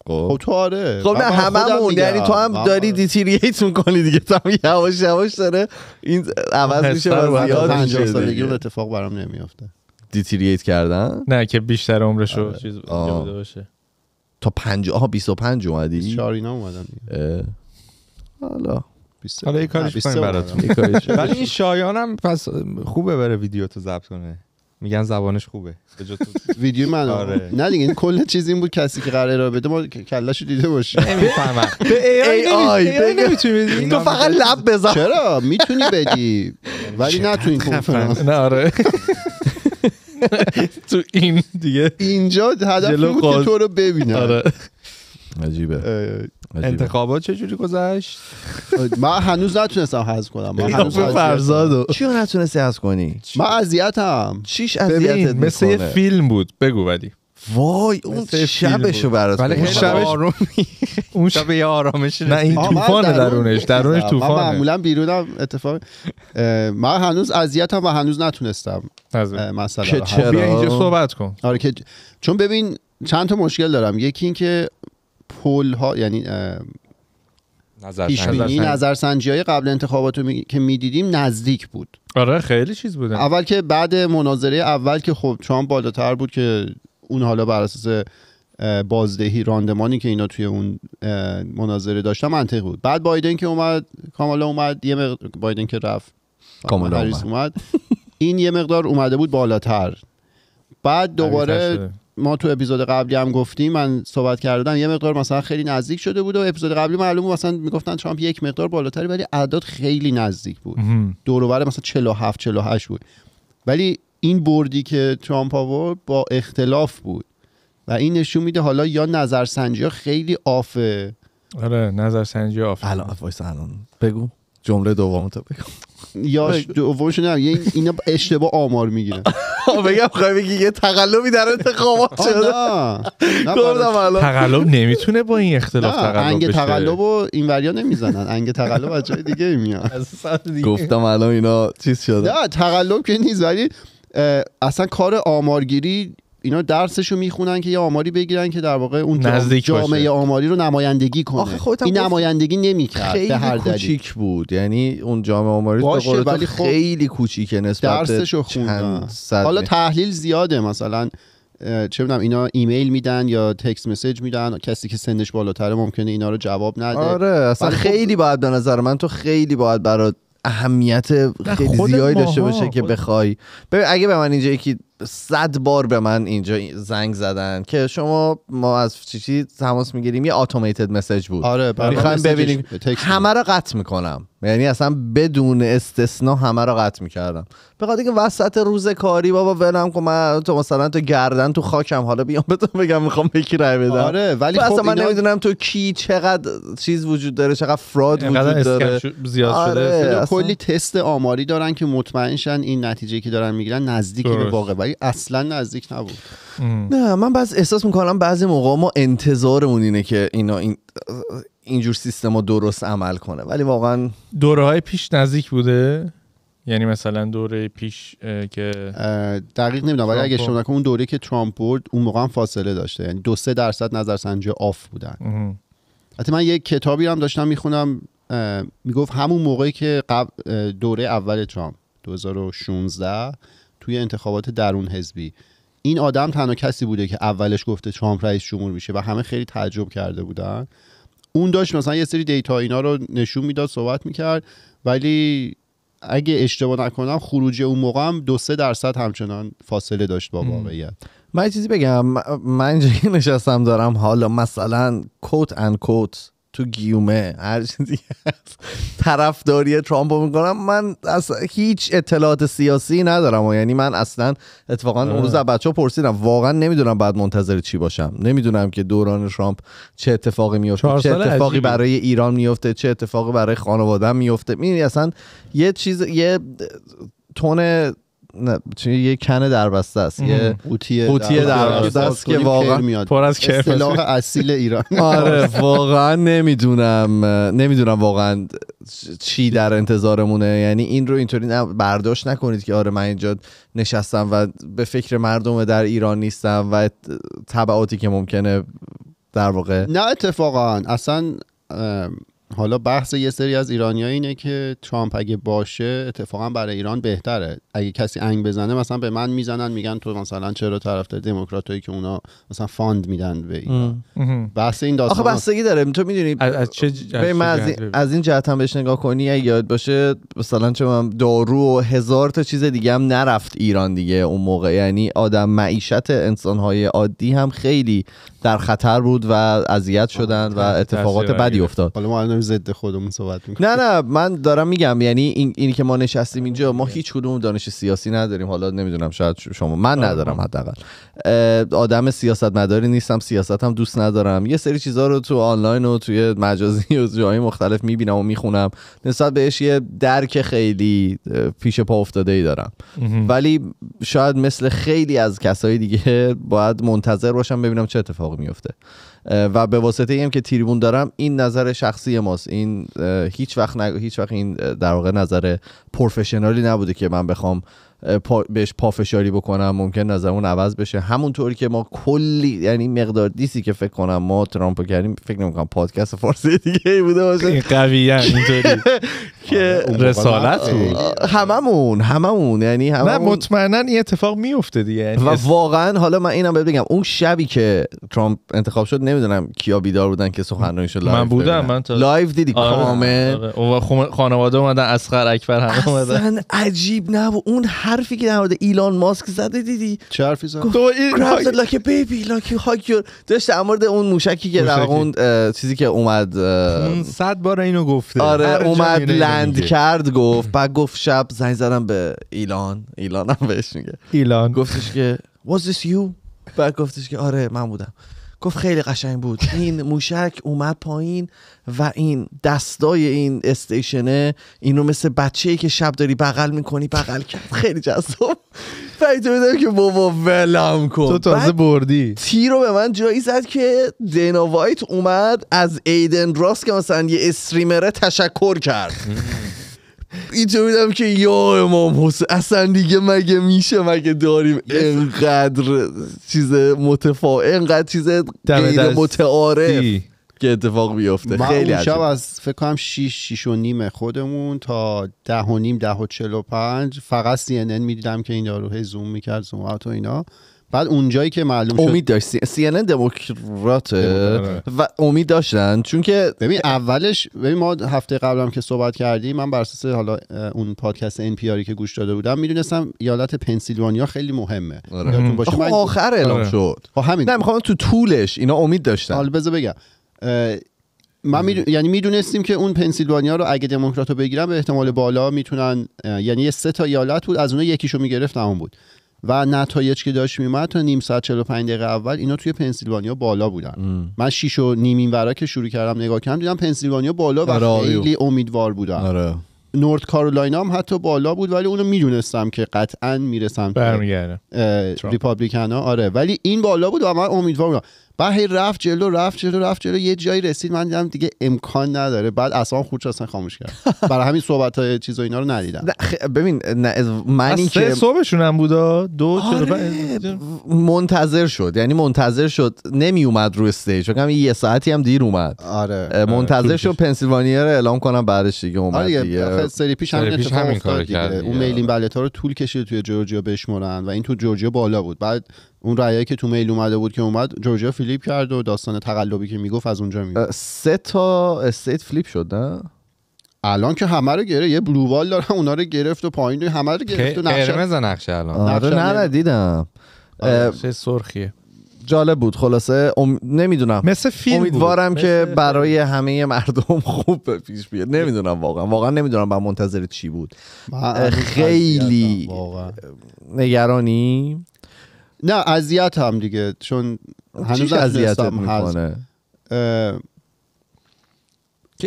خب. خب تو آره خب نه هممون یعنی تو هم داری دیتیریت میکنی دیگه تو هم یواش یواش داره این عوض میشه و زیاد 50 سالگی اتفاق برام نمیافته دیتیریت کردن نه که بیشتر عمرشو رو آره. چیز باشه تا 5 آها 25 اومدی 24 اینا اومدن حالا حالا یه کاریش کنیم براتون ولی این شایانم پس خوبه بره ویدیو تو ضبط کنه میگن زبانش خوبه ویدیو من آره. آره. نه دیگه این کل چیز این بود کسی که قراره را بده ما کلاشو دیده باشی نمیفهمم به ای آی نمیتونی تو فقط لب بزن چرا میتونی بدی ولی نه تو این کنفرانس نه آره تو این دیگه اینجا هدف بود که تو رو ببینم آره. عجیبه. انتخابات چه جوری گذشت من هنوز نتونستم حذف کنم من هنوز خب، فرزادو چی نتونستی حذف کنی من اذیتم چیش اذیتت مثل یه فیلم بود بگو ولی وای اون شبشو برات ولی اون شبش اون شب یه آرامش نه این طوفان درونش درونش طوفانه من معمولا بیرونم اتفاق من هنوز اذیتم و هنوز نتونستم مثلا بیا اینجا صحبت کن آره که چون ببین چند تا مشکل دارم یکی این که پل ها یعنی نظر پیشبینی نظرسنجی های قبل انتخابات می... که میدیدیم نزدیک بود آره خیلی چیز بود اول که بعد مناظره اول که خب ترامپ بالاتر بود که اون حالا بر اساس بازدهی راندمانی که اینا توی اون مناظره داشتن منطقی بود بعد بایدن که اومد کامالا اومد یه مق... بایدن که رفت کامالا اومد. اومد این یه مقدار اومده بود بالاتر بعد دوباره ما تو اپیزود قبلی هم گفتیم من صحبت کردم یه مقدار مثلا خیلی نزدیک شده بود و اپیزود قبلی معلومه مثلا میگفتن ترامپ یک مقدار بالاتری ولی اعداد خیلی نزدیک بود دور و مثلا 47 48 بود ولی این بردی که ترامپ آورد با اختلاف بود و این نشون میده حالا یا نظرسنجی ها خیلی آفه آره نظرسنجی آفه الان الان بگو جمله دوم تو بگو یا دومش نه اینا اشتباه آمار میگیره بگم خواهی بگی یه تقلبی در انتخابات شده تقلب نمیتونه با این اختلاف تقلب انگ تقلب و این وریا نمیزنن انگ تقلب از جای دیگه میاد گفتم الان اینا چیز شده نه تقلب که نیست ولی اصلا کار آمارگیری اینا درسشو میخونن که یه آماری بگیرن که در واقع اون جامعه آماری رو نمایندگی کنه این نمایندگی نمیکرد به کوچیک بود یعنی اون جامعه آماری باشه ولی خب خیلی کوچیکه نسبت درسشو خوندن حالا تحلیل زیاده مثلا چه بودم اینا ایمیل میدن یا تکس مسیج میدن کسی که سنش بالاتره ممکنه اینا رو جواب نده آره اصلا خب خیلی باید به نظر من تو خیلی باید برات اهمیت خیلی زیادی داشته باشه که بخوای ببین اگه به من اینجا یکی صد بار به من اینجا زنگ زدن که شما ما از چی تماس میگیریم یه اتوماتد مسج بود آره ببینیم همه رو قطع میکنم یعنی اصلا بدون استثنا همه رو قطع میکردم به خاطر اینکه وسط روز کاری بابا ولم کن من تو مثلا تو گردن تو خاکم حالا بیام به تو بگم میخوام یکی رای بدم آره ولی خب اصلا من نمیدونم تو کی چقدر چیز وجود داره چقدر فراد وجود داره آره، کلی تست آماری دارن که مطمئن شن این نتیجه که دارن میگیرن نزدیک به واقع اصلا نزدیک نبود نه من بعض احساس میکنم بعضی موقع ما انتظارمون اینه که اینا این اینجور ها درست عمل کنه ولی واقعا دوره های پیش نزدیک بوده یعنی مثلا دوره پیش که دقیق نمیدونم ولی اگه شما اون دوره که ترامپ برد اون موقع هم فاصله داشته یعنی دو سه درصد نظرسنجی آف بودن حتی من یه کتابی هم داشتم میخونم میگفت همون موقعی که قبل دوره اول ترامپ 2016 توی انتخابات درون حزبی این آدم تنها کسی بوده که اولش گفته ترامپ رئیس جمهور میشه و همه خیلی تعجب کرده بودن اون داشت مثلا یه سری دیتا اینا رو نشون میداد صحبت میکرد ولی اگه اشتباه نکنم خروجی اون موقع هم دو سه درصد همچنان فاصله داشت با واقعیت من چیزی بگم من اینجا نشستم دارم حالا مثلا کوت ان کوت تو گیومه هر چیزی هست طرفداری ترامپ میکنم من اصلا هیچ اطلاعات سیاسی ندارم و یعنی من اصلا اتفاقا اون روز از بچه پرسیدم واقعا نمیدونم بعد منتظر چی باشم نمیدونم که دوران ترامپ چه اتفاقی میفته چه اتفاقی برای ایران میفته چه اتفاقی برای خانواده میفته میدونی اصلا یه چیز یه تون نه چون یه کنه در بسته است یه قوطی در بسته است که واقعا پر از اصطلاح اصیل ایران آره واقعا نمیدونم نمیدونم واقعا چی در انتظارمونه یعنی این رو اینطوری برداشت نکنید که آره من اینجا نشستم و به فکر مردم در ایران نیستم و تبعاتی که ممکنه در واقع نه اتفاقا اصلا حالا بحث یه سری از ایرانیا اینه که ترامپ اگه باشه اتفاقا برای ایران بهتره اگه کسی انگ بزنه مثلا به من میزنن میگن تو مثلا چرا دموکرات هایی که اونا مثلا فاند میدن به ایران بحث این داستان آخه بستگی داره تو میدونی از, چه از, این... از این جهت هم بهش نگاه کنی اگه یاد باشه مثلا چه من دارو و هزار تا چیز دیگه هم نرفت ایران دیگه اون موقع یعنی آدم معیشت های عادی هم خیلی در خطر بود و اذیت شدن و اتفاقات آره. بدی افتاد حالا ما الان ضد خودمون صحبت میکنیم نه نه من دارم میگم یعنی این اینی که ما نشستیم اینجا ما آره. هیچ کدوم دانش سیاسی نداریم حالا نمیدونم شاید شما من آره. ندارم حداقل آدم سیاست سیاستمداری نیستم سیاست هم دوست ندارم یه سری چیزها رو تو آنلاین و توی مجازی و جایی مختلف میبینم و میخونم نسبت بهش یه درک خیلی پیش پا افتاده ای دارم ولی شاید مثل خیلی از کسای دیگه باید منتظر باشم ببینم چه اتفاق اتفاق میفته و به واسطه ایم که تریبون دارم این نظر شخصی ماست این هیچ وقت هیچ وقت این در واقع نظر پروفشنالی نبوده که من بخوام پا بهش پافشاری بکنم ممکن اون عوض بشه همونطوری که ما کلی یعنی مقدار دیسی که فکر کنم ما ترامپ کردیم فکر نمیکنم پادکست فارسی دیگه بوده باشه این اینطوری که آره، رسالت بود هممون هممون یعنی هم نه مطمئنا این اتفاق میفته دیگه یعنی و واقعا حالا من اینم بهت بگم اون شبی که ترامپ انتخاب شد نمیدونم کیا بیدار بودن که سخنرانیش لایو من بودم من لایو دیدی آره، کامل آره. خانواده اومدن اسخر اکبر همه عجیب نه اون حرفی که در مورد ایلان ماسک زده دیدی چه حرفی زد تو این لاک بیبی لاک هاک داشت در مورد اون موشکی که در اون چیزی که اومد صد بار اینو گفته آره اومد لند کرد گفت بعد گفت شب زنگ زدم به ایلان ایلان هم بهش میگه ایلان گفتش که was this you بعد گفتش که آره من بودم گفت خیلی قشنگ بود این موشک اومد پایین و این دستای این استیشنه اینو مثل بچه ای که شب داری بغل میکنی بغل کرد خیلی جذاب فکر که بابا ولم کن تو تازه بردی تیر رو به من جایی زد که دینا وایت اومد از ایدن راست که مثلا یه استریمره تشکر کرد اینجا میدم که یا امام حسین اصلا دیگه مگه میشه مگه داریم انقدر چیز متفاوت انقدر چیز غیر متعارف که اتفاق بیفته خیلی اون شب از فکر کنم 6 6 و نیم خودمون تا 10 و نیم 10 و 45 فقط سی ان ان میدیدم که این دارو هی زوم میکرد زوم و اینا بعد اونجایی که معلوم شد امید داشت سی ان دموکرات و امید داشتن چون که ببین اولش ببین ما هفته قبلم که صحبت کردیم من بر اساس حالا اون پادکست ان پی که گوش داده بودم میدونستم ایالت پنسیلوانیا خیلی مهمه آره. آخر اعلام آره. شد خب، همین نه میخوام تو طولش اینا امید داشتن حالا بذار بگم یعنی میدونستیم که اون پنسیلوانیا رو اگه دموکرات رو بگیرن به احتمال بالا میتونن یعنی یه سه تا ایالت بود از اون یکیشو میگرفت تمام بود و نتایج که داشت میومد تا نیم ساعت 45 دقیقه اول اینا توی پنسیلوانیا بالا بودن من شیش و نیم این که شروع کردم نگاه کردم دیدم پنسیلوانیا بالا و آره، آره. خیلی امیدوار بودم آره. نورت نورت کارولاینا هم حتی بالا بود ولی اونو میدونستم که قطعا میرسم برمیگرده ریپابلیکن ها آره ولی این بالا بود و من امیدوار بودم و هی رفت جلو رفت جلو رفت جلو یه جایی رسید من دیدم دیگه امکان نداره بعد اصلا خودش اصلا خاموش کرد برای همین صحبت های چیز و اینا رو ندیدم ببین من که صبحشون هم بودا دو آره منتظر شد یعنی منتظر شد نمی اومد رو استیج چون یه ساعتی هم دیر اومد آره منتظر شد پنسیلوانیا رو اعلام کنم بعدش دیگه اومد آره دیگه سری پیش هم همین کارو اون میلین بلتا رو طول کشید توی جورجیا بشمرن و این تو جورجیا بالا بود بعد اون رأیی که تو میل اومده بود که اومد جورجیا فلیپ کرد و داستان تقلبی که میگفت از اونجا میاد سه تا استیت فلیپ شد نه الان که همه رو گرفت یه بلووال دارن اونا رو گرفت و پایین همه رو گرفت و نقشه قرمز نقشه الان آره، نه دیدم آره، سرخیه جالب بود خلاصه نمیدونم مثل فیلم امیدوارم که برای همه مردم خوب پیش بیاد نمیدونم واقعا واقعا نمیدونم با منتظر چی بود خیلی نگرانی نه اذیت هم دیگه چون هنوز هم هست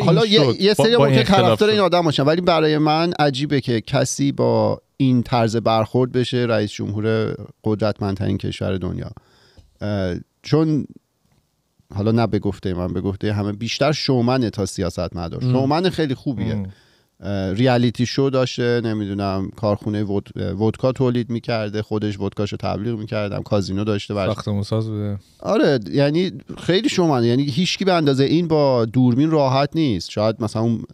حالا یه, یه سری ممکن کاراکتر این آدم باشن ولی برای من عجیبه که کسی با این طرز برخورد بشه رئیس جمهور قدرتمندترین کشور دنیا چون حالا نه به گفته من به گفته همه بیشتر شومنه تا سیاست مدار شومن خیلی خوبیه ریالیتی شو داشته نمیدونم کارخونه ود... ودکا تولید میکرده خودش ودکاشو تبلیغ میکردم کازینو داشته برش ساز بوده آره یعنی خیلی شما، یعنی هیچکی به اندازه این با دورمین راحت نیست شاید مثلا اون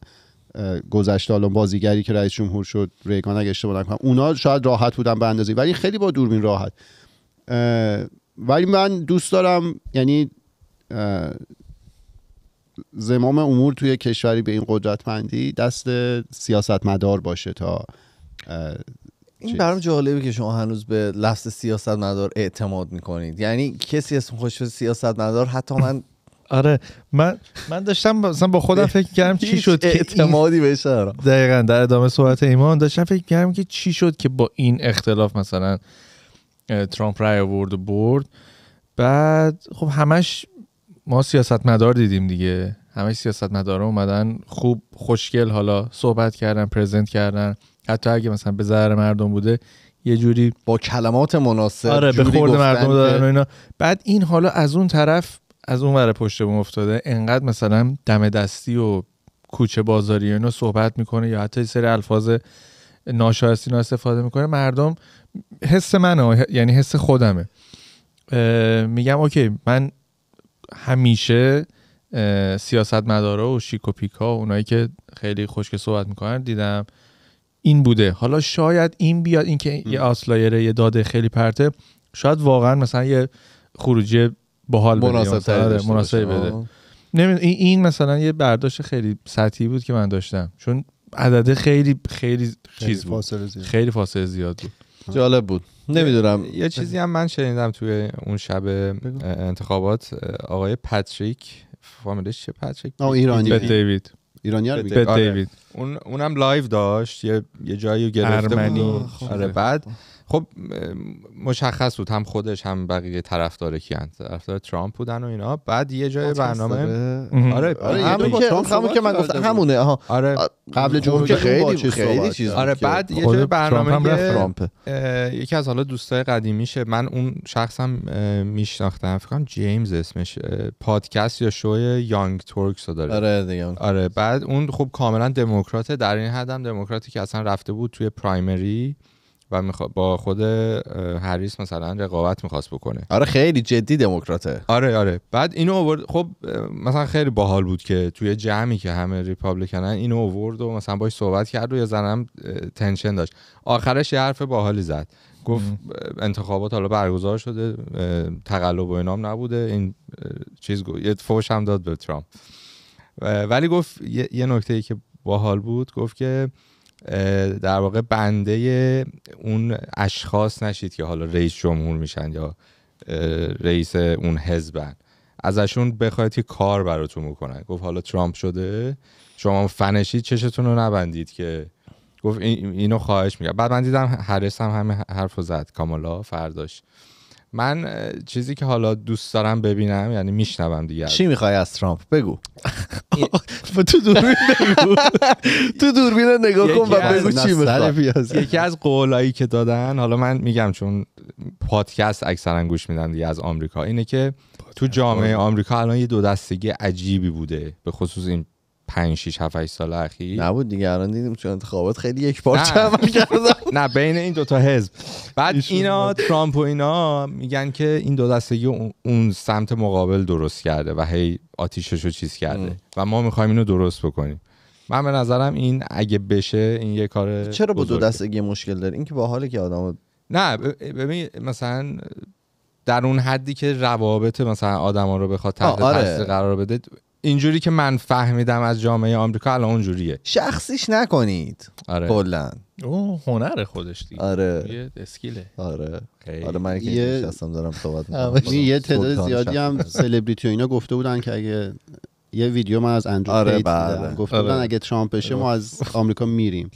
گذشته الان بازیگری که رئیس جمهور شد ریگان اگه اشتباه نکنم اونا شاید راحت بودن به اندازه ولی خیلی با دورمین راحت ولی من دوست دارم یعنی زمام امور توی کشوری به این قدرتمندی دست سیاستمدار باشه تا این برام جالبه که شما هنوز به لفظ مدار اعتماد میکنید یعنی کسی اسم خوش سیاستمدار حتی من آره من من داشتم مثلا با خودم فکر کردم چی شد که اعتمادی بشه دقیقا در ادامه صحبت ایمان داشتم فکر کردم که چی شد که با این اختلاف مثلا ترامپ رای آورد و برد بعد خب همش ما سیاستمدار دیدیم دیگه همه سیاستمدارا اومدن خوب خوشگل حالا صحبت کردن پرزنت کردن حتی اگه مثلا به ذره مردم بوده یه جوری با کلمات مناسب آره به خورد مردم دادن اینا بعد این حالا از اون طرف از اون ور پشت بوم افتاده انقدر مثلا دم دستی و کوچه بازاری و اینا صحبت میکنه یا حتی سری الفاظ ناشایستی استفاده میکنه مردم حس منه یعنی حس خودمه میگم اوکی من همیشه سیاست مداره و شیک و پیکا و اونایی که خیلی خوشک صحبت میکنن دیدم این بوده حالا شاید این بیاد اینکه یه آسلایره یه داده خیلی پرته شاید واقعا مثلا یه خروجی باحال بده مناسب آره، بده این مثلا یه برداشت خیلی سطحی بود که من داشتم چون عدده خیلی خیلی, چیز بود خیلی فاصله زیاد بود جالب بود نمیدونم یه چیزی هم من شنیدم توی اون شب انتخابات آقای پاتریک فامیلش چه پاتریک ایرانی دیوید ایرانی دیوید آره. اون اونم لایو داشت یه جایی رو گرفته بود آره بعد خب. خب مشخص بود هم خودش هم بقیه طرفدار کیان طرفدار ترامپ بودن و اینا بعد یه جای برنامه آره, آره، همون که من گفتم همونه آره قبل جمهوری که خیلی خیلی چیز آره بعد یه جای برنامه ترامپ یکی از حالا دوستای قدیمیشه من اون شخصم میشناختم فکر کنم جیمز اسمش پادکست یا شو یانگ تورکس رو داره آره دیگه آره بعد اون خب کاملا دموکرات در این حد هم دموکراتی که اصلا رفته بود توی پرایمری و با خود هریس مثلا رقابت میخواست بکنه آره خیلی جدی دموکراته آره آره بعد اینو آورد خب مثلا خیلی باحال بود که توی جمعی که همه ریپابلیکنن اینو آورد و مثلا باش صحبت کرد و یه زنم تنشن داشت آخرش یه حرف باحالی زد گفت انتخابات حالا برگزار شده تقلب و اینام نبوده این چیز یه فوش هم داد به ترامپ ولی گفت یه نکته ای که باحال بود گفت که در واقع بنده اون اشخاص نشید که حالا رئیس جمهور میشن یا رئیس اون حزبن ازشون بخواید که کار براتون بکنن گفت حالا ترامپ شده شما فنشید چشتون رو نبندید که گفت اینو خواهش میگه بعد من دیدم هرس هم همه حرف رو زد کامالا فرداش من چیزی که حالا دوست دارم ببینم یعنی میشنوم دیگه چی میخوای از ترامپ بگو تو دوربین بگو تو دوربین نگاه کن و بگو چی میخوای یکی از قولایی که دادن حالا من میگم چون پادکست اکثرا گوش میدم دیگه از آمریکا اینه که تو جامعه آمریکا الان یه دو دستگی عجیبی بوده به خصوص این 5 6 7 8 سال اخیر نبود دیگه الان دیدیم چون انتخابات خیلی یک بار عمل کردن نه بین این دوتا حزب بعد اینا ترامپ و اینا میگن که این دو دستگی اون سمت مقابل درست کرده و هی آتیششو چیز کرده و ما میخوایم اینو درست بکنیم من به نظرم این اگه بشه این یه کار چرا با دو دستگی مشکل داره این که با حالی که آدم نه ببین مثلا در اون حدی که روابط مثلا آدما رو بخواد تحت آره. قرار بده اینجوری که من فهمیدم از جامعه آمریکا الان اونجوریه شخصیش نکنید آره کلا او هنر خودش دیگه آره یه اسکیله آره خیلی. آره من که هستم دارم صحبت میکنم یه تعداد زیادی هم سلبریتی و اینا گفته بودن که اگه یه ویدیو من از اندرو آره پیت بله. گفته بودن آره. اگه ترامپ بشه آره. ما از آمریکا میریم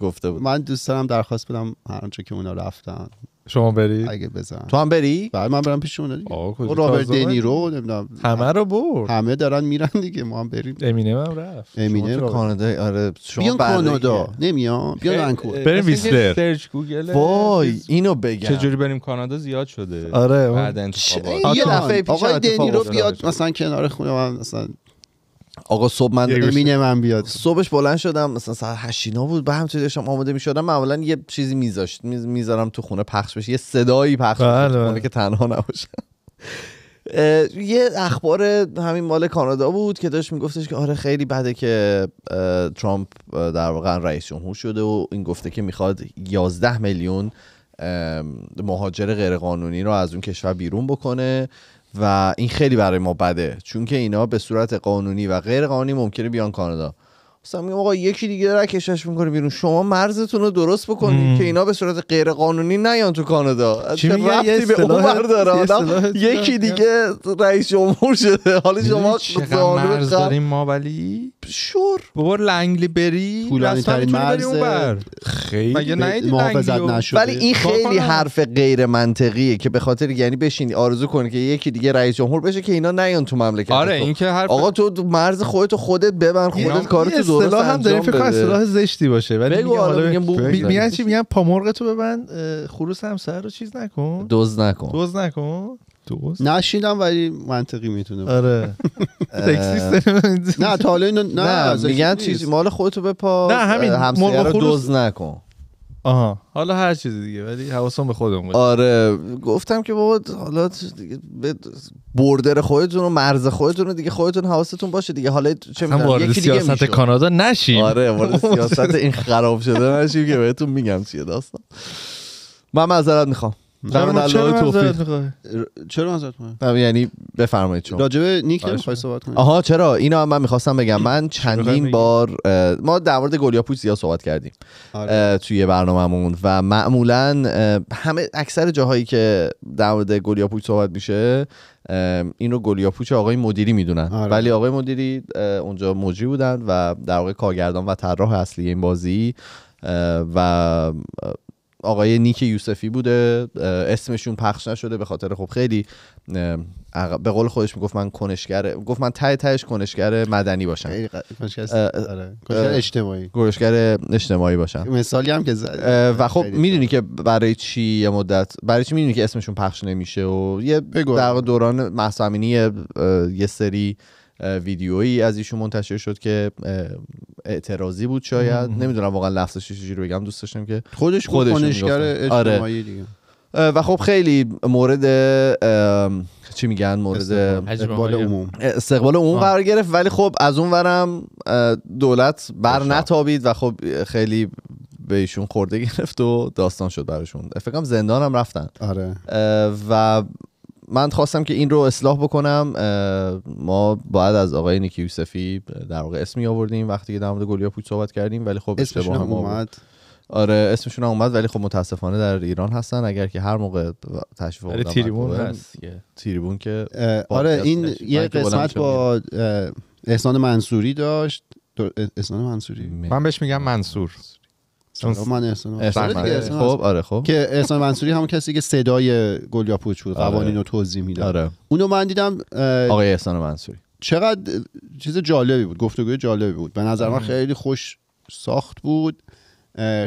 گفته بود من دوست دارم درخواست بدم هر که اونا رفتن شما بری اگه بزن تو هم بری بله من برم پیش دیگه و خب، رابرت دنیرو نمیدونم همه رو برد همه دارن میرن دیگه ما هم بریم امینه هم رفت امینه کانادا آره شما بیان کانادا نمیام بیان ونکوور بریم ویسلر سرچ گوگل وای اینو بگم چجوری بریم کانادا زیاد شده آره بعد انتخابات یه پیش آقا دنیرو بیاد مثلا کنار خونه من مثلا آقا صبح من امینه من بیاد صبحش بلند شدم مثلا ساعت 8 بود به همچه داشتم آماده میشدم معمولا یه چیزی میذاشت میذارم تو خونه پخش بشه یه صدایی پخش بله, بله. که تنها نباشم یه اخبار همین مال کانادا بود که داشت میگفتش که آره خیلی بده که ترامپ در واقع رئیس جمهور شده و این گفته که میخواد 11 میلیون مهاجر غیرقانونی رو از اون کشور بیرون بکنه و این خیلی برای ما بده چون که اینا به صورت قانونی و غیر قانونی ممکنه بیان کانادا اصلا میگم آقا یکی دیگه داره کشش میکنه بیرون شما مرزتون رو درست بکنید که اینا به صورت غیر قانونی نیان تو کانادا چی رفتی به اون برداره یکی دیگه رئیس جمهور شده حالا شما مرز داریم ما ولی شور بابا لنگلی بری طولانی ترین مرز خیلی محافظت نشده ولی این خیلی حرف غیر منطقیه که به خاطر یعنی بشین آرزو کنی که یکی دیگه رئیس جمهور بشه که اینا نیان تو مملکت آره این که حرف آقا تو مرز خودتو خودت ببن خودت کارتو درست انجام هم داری فکر کنم اصطلاح زشتی باشه ولی میگن چی میگن پا تو ببن خروس سر رو چیز نکن دز نکن دز نکن درست نشیدم ولی منطقی میتونه آره نه تا حالا اینو نه میگن چیزی مال خودتو بپا نه همین همسایه رو دوز نکن آها حالا هر چیزی دیگه ولی حواسم به خودم بود آره گفتم که بابا حالا بردر خودتون و مرز خودتون دیگه خودتون حواستون باشه دیگه حالا چه میدونم یکی سیاست کانادا نشیم آره وارد سیاست این خراب شده نشیم که بهتون میگم چیه داستان من معذرت میخوام نه چرا توفیق چرا یعنی بفرمایید چون راجبه نیک آره. نمیخوای صحبت کنید آها چرا اینا من میخواستم بگم من چندین بار ما در مورد گلیاپوش زیاد صحبت کردیم آره. توی برنامهمون و معمولا همه اکثر جاهایی که در مورد گلیاپوش صحبت میشه این رو گلیاپوچ آقای مدیری میدونن آره. ولی آقای مدیری اونجا مجری بودن و در واقع کارگردان و طراح اصلی این بازی و آقای نیک یوسفی بوده اسمشون پخش نشده به خاطر خب خیلی به قول خودش میگفت من کنشگر گفت من تای تایش کنشگر مدنی باشم کنشگر آره. اجتماعی کنشگر اجتماعی باشم مثالی هم که و خب میدونی که برای چی یه مدت برای چی میدونی که اسمشون پخش نمیشه و یه در دوران محسامینی یه سری ویدیویی از ایشون منتشر شد که اعتراضی بود شاید نمیدونم واقعا لفظش رو بگم دوست داشتم که خودش خودش آره. دیگه و خب خیلی مورد چی میگن مورد استقبال عموم استقبال عموم قرار گرفت ولی خب از اون ورم دولت بر نتابید و خب خیلی به ایشون خورده گرفت و داستان شد براشون فکر کنم زندان هم رفتن آره و من خواستم که این رو اصلاح بکنم ما باید از آقای نیکی یوسفی در واقع اسمی آوردیم وقتی که در مورد پوچ صحبت کردیم ولی خب اشتباه هم اومد آره اسمشون هم اومد ولی خب متاسفانه در ایران هستن اگر که هر موقع تشریف آوردن آره، هست تریبون که آره این یه قسمت با احسان منصوری داشت احسان منصوری من بهش میگم منصور سلام احسان احسان خب آره خب که احسان منصوری همون کسی که صدای گلیاپوچ بود آره. قوانین رو توضیح میداد آره. اونو من دیدم آقای احسان منصوری چقدر چیز جالبی بود گفتگوی جالبی بود به نظر من آره. خیلی خوش ساخت بود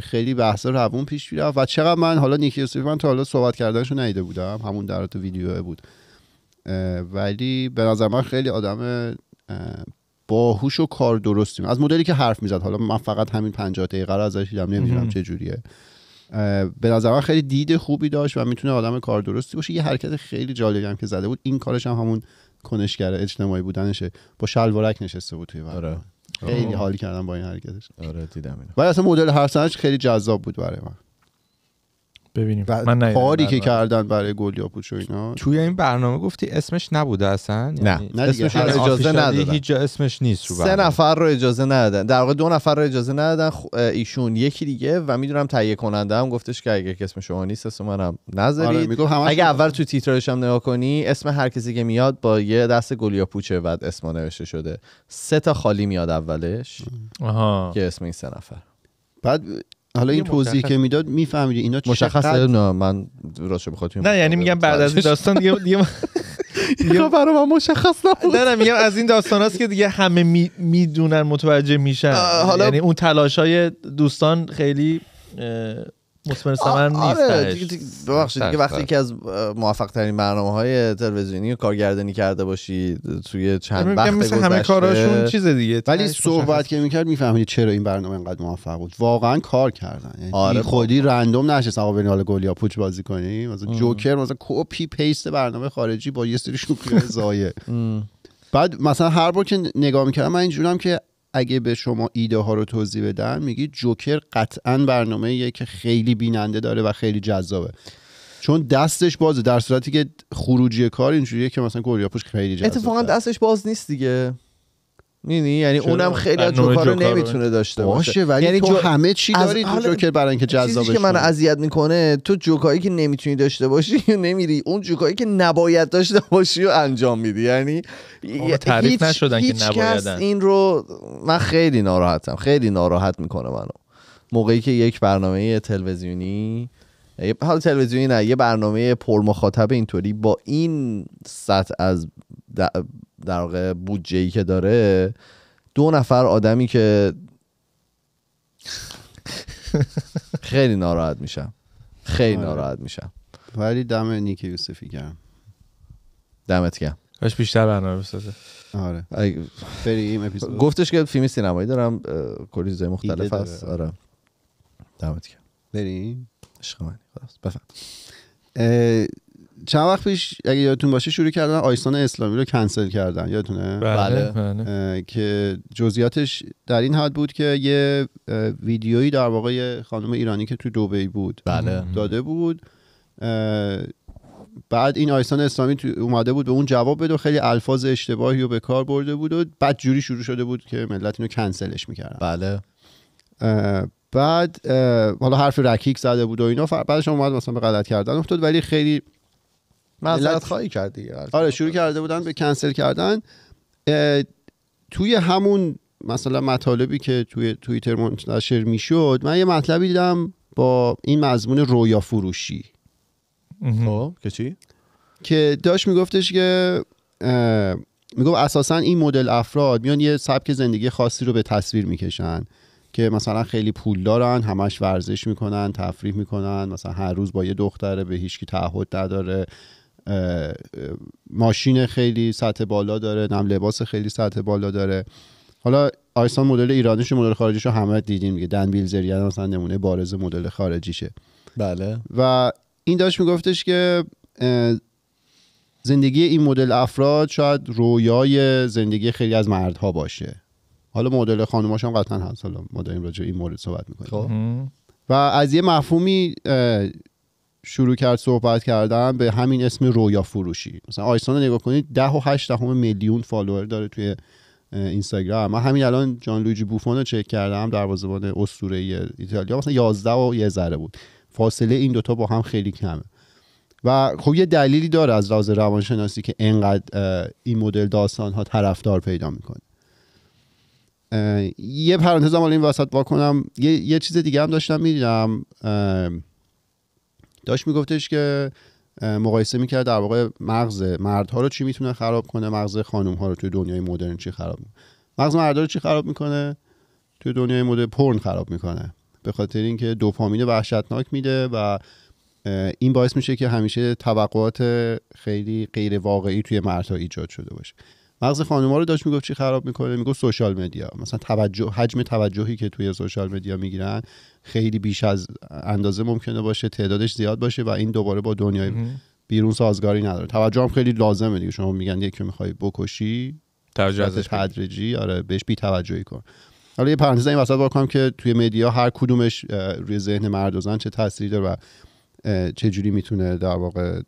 خیلی بحث روون پیش میرفت و چقدر من حالا نیکی یوسفی من تا حالا صحبت کردنشو نیده بودم همون در ویدیو بود ولی به نظر من خیلی آدم باهوش و کار درستیم از مدلی که حرف میزد حالا من فقط همین 50 دقیقه رو ازش دیدم نمیدونم چه جوریه به نظر من خیلی دید خوبی داشت و میتونه آدم کار درستی باشه یه حرکت خیلی جالبی هم که زده بود این کارش هم همون کنشگر اجتماعی بودنشه با شلوارک نشسته بود توی آره. خیلی حالی کردم با این حرکتش آره دیدم ولی اصلا مدل هر خیلی جذاب بود برای من ببینیم من کاری که کردن برای گل یا اینا توی این برنامه گفتی اسمش نبوده اصلا نه یعنی نه اسمش یعنی اجازه ندادن هیچ جا اسمش نیست رو سه نفر رو اجازه ندادن در واقع دو نفر رو اجازه ندادن ایشون یکی دیگه و میدونم تهیه کننده هم گفتش که اگه اسم شما نیست اسم منم نذارید آره اگه اول تو تیترش هم نگاه کنی اسم هر کسی که میاد با یه دست گل یا پوچه نوشته شده سه تا خالی میاد اولش آها. که اسم این سه نفر بعد حالا این توضیح که میداد میفهمید اینا چی مشخص نه من راستش بخاطر نه یعنی میگم بعد از این داستان دیگه دیگه دیگه برای مشخص نبود نه نه میگم از این داستان هاست که دیگه همه میدونن متوجه میشن یعنی اون تلاش های دوستان خیلی مطمئن ثمر آره، نیست ببخشید که وقتی بله، که از موفق ترین برنامه های تلویزیونی و کارگردانی کرده باشی توی چند یعنی وقت گذشته همه کاراشون چیز دیگه ولی صحبت که میکرد میفهمید چرا این برنامه اینقدر موفق بود واقعا کار کردن یعنی آره خودی خب. رندوم نشه آقا برین حالا گلیا پوچ بازی کنی مثلا جوکر مثلا کپی پیست برنامه خارجی با یه سری شوخی زایه بعد مثلا هر بار که نگاه میکردم من اینجورم که اگه به شما ایده ها رو توضیح بدن میگی جوکر قطعا برنامه که خیلی بیننده داره و خیلی جذابه چون دستش بازه در صورتی که خروجی کار اینجوریه که مثلا گوریاپوش خیلی جذابه اتفاقا دستش باز نیست دیگه یعنی اونم خیلی از جوکر نمیتونه داشته باشه, باشه ولی یعنی تو همه چی داری تو آره، جوکر برای اینکه جذاب چیزی که من اذیت میکنه تو جوکایی که نمیتونی داشته باشی نمیری اون جوکایی که نباید داشته باشی و انجام میدی یعنی تعریف هیچ... نشدن که نبایدن این رو من خیلی ناراحتم خیلی ناراحت میکنه منو موقعی که یک برنامه تلویزیونی حالا تلویزیونی نه یه برنامه پر مخاطب اینطوری با این سطح از در واقع بودجه ای که داره دو نفر آدمی که خیلی ناراحت میشم خیلی آره. ناراحت میشم ولی دم نیک یوسفی گرم دمت گرم کاش بیشتر برنامه بسازه آره اپیزود گفتش که فیلم سینمایی دارم کلی چیزای مختلف هست آره دمت گرم بریم عشق من بفهم چند وقت پیش اگه یادتون باشه شروع کردن آیسان اسلامی رو کنسل کردن یادتونه بله, بله. بله. بله. که جزئیاتش در این حد بود که یه ویدیویی در واقع خانم ایرانی که تو دبی بود بله. داده بود بعد این آیسان اسلامی اومده بود به اون جواب بده و خیلی الفاظ اشتباهی رو به کار برده بود و بعد جوری شروع شده بود که ملت اینو کنسلش میکردن بله بعد حالا حرف رکیک زده بود و اینا بعدش اومد مثلا به غلط کردن افتاد ولی خیلی معذرت خواهی کرد دیگه آره شروع کرده بودن به کنسل کردن توی همون مثلا مطالبی که توی توییتر منتشر میشد من یه مطلبی دیدم با این مضمون رویا فروشی خب، که چی که داشت میگفتش که میگفت اساسا این مدل افراد میان یه سبک زندگی خاصی رو به تصویر میکشن که مثلا خیلی پول دارن همش ورزش میکنن تفریح میکنن مثلا هر روز با یه دختره به هیچکی تعهد نداره ماشین خیلی سطح بالا داره نم لباس خیلی سطح بالا داره حالا آیسان مدل ایرانیش مدل خارجیش رو همه دیدیم دیگه دن بیلزریان مثلا نمونه بارز مدل خارجیشه بله و این داشت میگفتش که زندگی این مدل افراد شاید رویای زندگی خیلی از مردها باشه حالا مدل خانوماش هم قطعا هست حالا ما داریم راجع این مورد صحبت میکنیم خب. و از یه مفهومی شروع کرد صحبت کردن به همین اسم رویا فروشی مثلا آیسان رو نگاه کنید ده و هشت دهم میلیون فالوور داره توی اینستاگرام من همین الان جان لویجی بوفون رو چک کردم دروازه‌بان اسطوره ایتالیا مثلا یازده و یه ذره بود فاصله این دوتا با هم خیلی کمه و خب یه دلیلی داره از لحاظ روانشناسی که انقدر این مدل داستان ها طرفدار پیدا میکنه یه پرانتز هم این وسط واکنم یه،, یه چیز دیگه هم داشتم میدیدم داشت میگفتش که مقایسه میکرد در واقع مغز مردها رو چی میتونه خراب کنه مغز خانم ها رو توی دنیای مدرن چی خراب میکنه مغز مردها رو چی خراب میکنه توی دنیای مدرن پرن خراب میکنه به خاطر اینکه دوپامین وحشتناک میده و این باعث میشه که همیشه توقعات خیلی غیر واقعی توی مردها ایجاد شده باشه مغز خانم‌ها رو داشت میگفت چی خراب میکنه میگفت سوشال مدیا مثلا توجه حجم توجهی که توی سوشال مدیا میگیرن خیلی بیش از اندازه ممکنه باشه تعدادش زیاد باشه و این دوباره با دنیای بیرون سازگاری نداره توجه هم خیلی لازمه دیگه شما میگن یکی میخوای بکشی توجه ازش تدریجی آره بهش بی توجهی کن حالا یه پرانتز این وسط کنم که توی مدیا هر کدومش روی ذهن مرد و زن چه تاثیری داره و چه جوری میتونه در واقع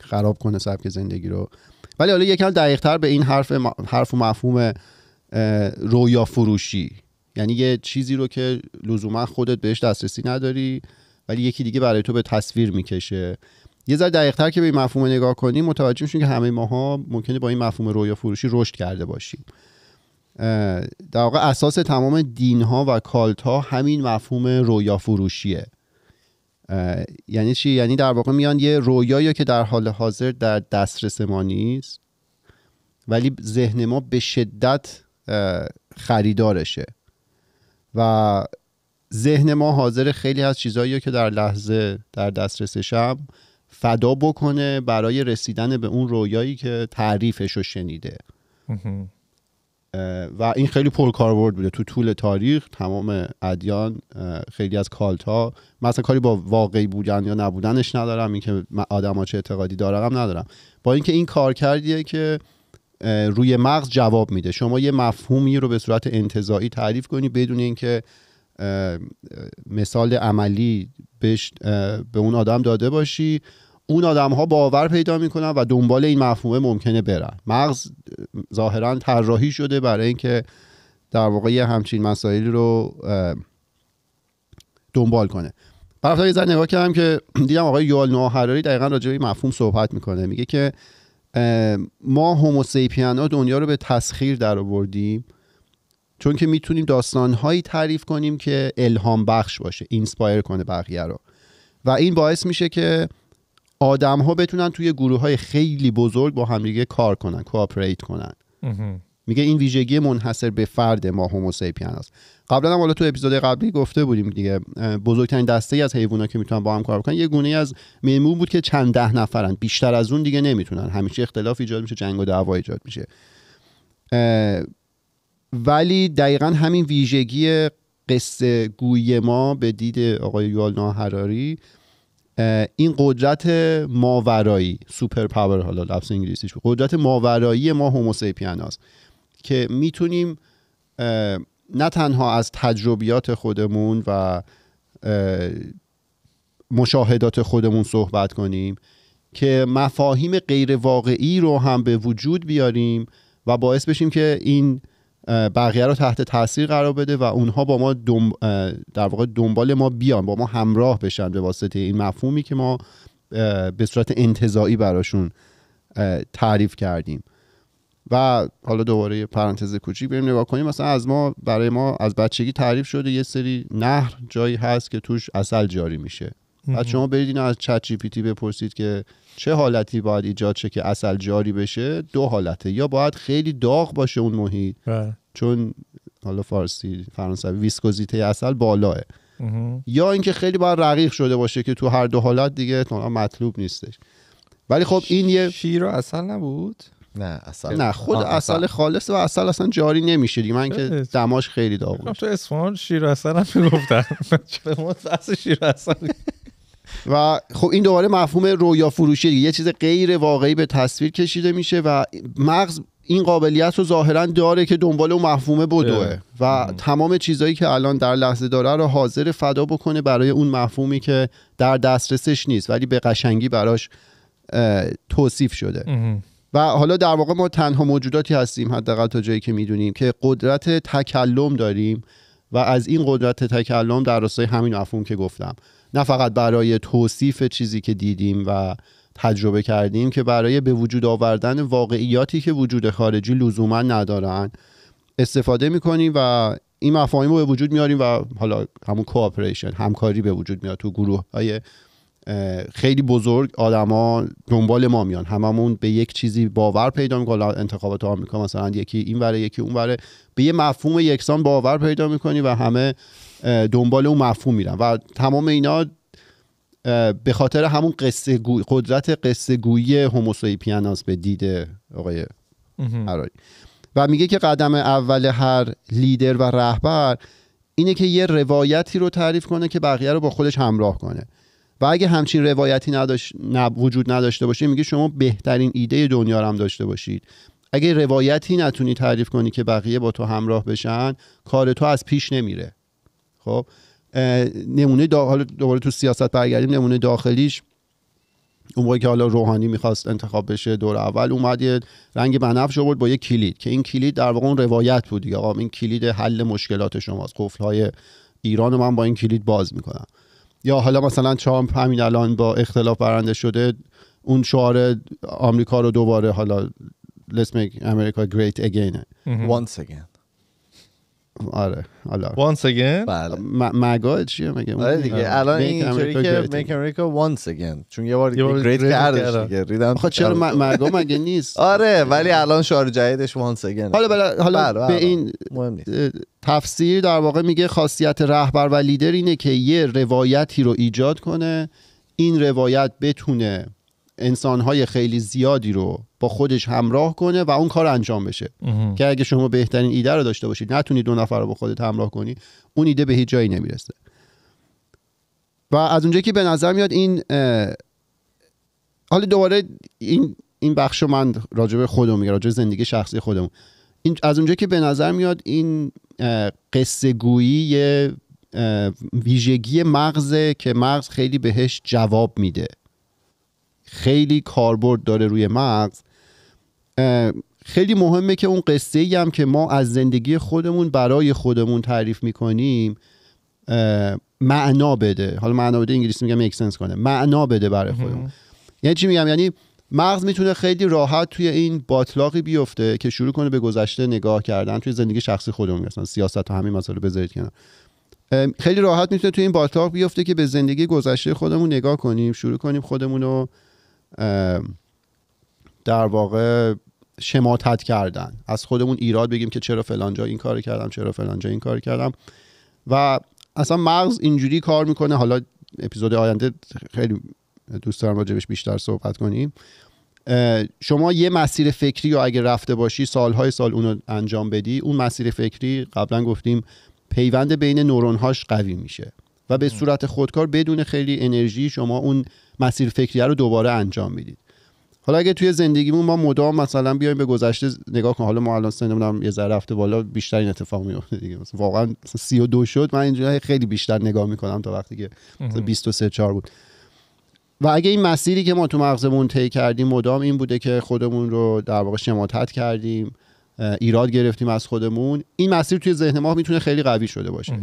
خراب کنه سبک زندگی رو ولی حالا یکم تر به این حرف, حرف و مفهوم رویا فروشی یعنی یه چیزی رو که لزوما خودت بهش دسترسی نداری ولی یکی دیگه برای تو به تصویر میکشه یه ذره تر که به این مفهوم نگاه کنیم متوجه میشیم که همه ماها ممکنه با این مفهوم رویا فروشی رشد کرده باشیم در واقع اساس تمام دین ها و کالت ها همین مفهوم رویا فروشیه یعنی چی یعنی در واقع میان یه رویایی که در حال حاضر در دسترس ما نیست ولی ذهن ما به شدت خریدارشه و ذهن ما حاضر خیلی از چیزایی که در لحظه در دسترسشم فدا بکنه برای رسیدن به اون رویایی که تعریفش رو شنیده و این خیلی پرکاربرد بوده تو طول تاریخ تمام ادیان خیلی از کالتا مثلا کاری با واقعی بودن یا نبودنش ندارم اینکه ها چه اعتقادی دارم ندارم با اینکه این کار کردیه که روی مغز جواب میده شما یه مفهومی رو به صورت انتظایی تعریف کنی بدون اینکه مثال عملی به اون آدم داده باشی اون آدم ها باور پیدا میکنن و دنبال این مفهومه ممکنه برن مغز ظاهرا طراحی شده برای اینکه در واقع همچین مسائلی رو دنبال کنه برفتار یه زن نگاه کردم که دیدم آقای یال نوحراری دقیقا راجع به مفهوم صحبت میکنه میگه که ما هوموسیپیان ها دنیا رو به تسخیر در آوردیم چون که میتونیم داستانهایی تعریف کنیم که الهام بخش باشه اینسپایر کنه بقیه رو و این باعث میشه که آدم ها بتونن توی گروه های خیلی بزرگ با همدیگه کار کنن کوآپریت کنن میگه این ویژگی منحصر به فرد ما هوموسیپین است قبلا هم حالا تو اپیزود قبلی گفته بودیم دیگه بزرگترین دسته ای از حیوانا که میتونن با هم کار کنن یه گونه از میمون بود که چند ده نفرن بیشتر از اون دیگه نمیتونن همیشه اختلاف ایجاد میشه جنگ و دعوا ایجاد میشه ولی دقیقا همین ویژگی قصه گویی ما به دید آقای یوال ناهراری این قدرت ماورایی سوپر پاور حالا لفظ انگلیسیش قدرت ماورایی ما هست که میتونیم نه تنها از تجربیات خودمون و مشاهدات خودمون صحبت کنیم که مفاهیم غیر واقعی رو هم به وجود بیاریم و باعث بشیم که این بقیه رو تحت تاثیر قرار بده و اونها با ما در واقع دنبال ما بیان با ما همراه بشن به واسطه این مفهومی که ما به صورت انتظایی براشون تعریف کردیم و حالا دوباره پرانتز کوچیک بریم نگاه کنیم مثلا از ما برای ما از بچگی تعریف شده یه سری نهر جایی هست که توش اصل جاری میشه بعد شما برید اینو از چت جی پی تی بپرسید که چه حالتی باید ایجاد شه که اصل جاری بشه دو حالته یا باید خیلی داغ باشه اون محیط بله. چون حالا فارسی فرانسوی ویسکوزیته اصل بالاه یا اینکه خیلی باید رقیق شده باشه که تو هر دو حالت دیگه مطلوب نیستش ولی خب این یه شیر و اصل نبود نه اصل نه خود اصل, خالص و اصل اصلا جاری نمیشه دیگه من که دماش خیلی داغ خب تو اسفان شیر اصل هم میگفتن به شیر اصل و خب این دوباره مفهوم رویا فروشی یه چیز غیر واقعی به تصویر کشیده میشه و مغز این قابلیت رو ظاهرا داره که دنبال اون مفهوم بدوه و تمام چیزهایی که الان در لحظه داره رو حاضر فدا بکنه برای اون مفهومی که در دسترسش نیست ولی به قشنگی براش توصیف شده و حالا در واقع ما تنها موجوداتی هستیم حداقل تا جایی که میدونیم که قدرت تکلم داریم و از این قدرت تکلم در راستای همین مفهوم که گفتم نه فقط برای توصیف چیزی که دیدیم و تجربه کردیم که برای به وجود آوردن واقعیاتی که وجود خارجی لزوما ندارن استفاده میکنیم و این مفاهیم رو به وجود میاریم و حالا همون کوآپریشن همکاری به وجود میاد تو گروه های خیلی بزرگ آدما دنبال ما میان هممون به یک چیزی باور پیدا میکنیم انتخابات آمریکا مثلا یکی این وره یکی اون وره به یه مفهوم یکسان باور پیدا میکنی و همه دنبال اون مفهوم میرن و تمام اینا به خاطر همون قصه قدرت قصه گویی پیاناس به دید آقای هرای و میگه که قدم اول هر لیدر و رهبر اینه که یه روایتی رو تعریف کنه که بقیه رو با خودش همراه کنه و اگه همچین روایتی نداش وجود نداشته باشه میگه شما بهترین ایده دنیا رو هم داشته باشید اگه روایتی نتونی تعریف کنی که بقیه با تو همراه بشن کار تو از پیش نمیره خب نمونه حالا دوباره تو سیاست برگردیم نمونه داخلیش اون که حالا روحانی میخواست انتخاب بشه دور اول اومد یه رنگ بنفش آورد با یه کلید که این کلید در واقع اون روایت بود دیگه این کلید حل مشکلات شماست های ایران رو من با این کلید باز میکنم یا حالا مثلا ترامپ همین الان با اختلاف برنده شده اون شعار آمریکا رو دوباره حالا let's make America great again once again آره حالا وانس again بله مگا چیه مگه آره دیگه آره. الان اینطوری که میک امریکا وانس again چون یه بار گریت کردش دیگه ریدم خب چرا آره. مگا مگه نیست آره ولی الان شعار جدیدش وانس again حالا بلا حالا بله، به بله. این مهم نیست تفسیر در واقع میگه خاصیت رهبر و لیدر اینه که یه روایتی رو ایجاد کنه این روایت بتونه انسانهای خیلی زیادی رو با خودش همراه کنه و اون کار انجام بشه که اگه شما بهترین ایده رو داشته باشید نتونی دو نفر رو با خودت همراه کنی اون ایده به هیچ جایی نمیرسه و از اونجایی که به نظر میاد این حالا دوباره این این بخش رو من راجع خودم میگم زندگی شخصی خودم این از اونجایی که به نظر میاد این قصه گویی ویژگی مغزه که مغز خیلی بهش جواب میده خیلی کاربرد داره روی مغز خیلی مهمه که اون قصه ای هم که ما از زندگی خودمون برای خودمون تعریف میکنیم معنا بده حالا معنا بده انگلیسی میگم اکسنس کنه معنا بده برای خودمون یعنی چی میگم یعنی مغز میتونه خیلی راحت توی این باطلاقی بیفته که شروع کنه به گذشته نگاه کردن توی زندگی شخصی خودمون مثلا سیاست و همین مسئله بذارید کنار خیلی راحت میتونه توی این باطلاق بیفته که به زندگی گذشته خودمون نگاه کنیم شروع کنیم خودمون رو در واقع شماتت کردن از خودمون ایراد بگیم که چرا فلانجا این کار کردم چرا فلانجا این کار کردم و اصلا مغز اینجوری کار میکنه حالا اپیزود آینده خیلی دوست دارم راجبش بیشتر صحبت کنیم شما یه مسیر فکری رو اگه رفته باشی سالهای سال اونو انجام بدی اون مسیر فکری قبلا گفتیم پیوند بین نورونهاش قوی میشه و به صورت خودکار بدون خیلی انرژی شما اون مسیر فکریه رو دوباره انجام میدید حالا اگه توی زندگیمون ما مدام مثلا بیایم به گذشته نگاه کنیم حالا ما الان سنمون یه ذره رفته بالا بیشتر این اتفاق میفته دیگه مثلا واقعا 32 شد من اینجوری خیلی بیشتر نگاه میکنم تا وقتی که 23 4 بود و اگه این مسیری که ما تو مغزمون طی کردیم مدام این بوده که خودمون رو در واقع شماتت کردیم ایراد گرفتیم از خودمون این مسیر توی ذهن ما میتونه خیلی قوی شده باشه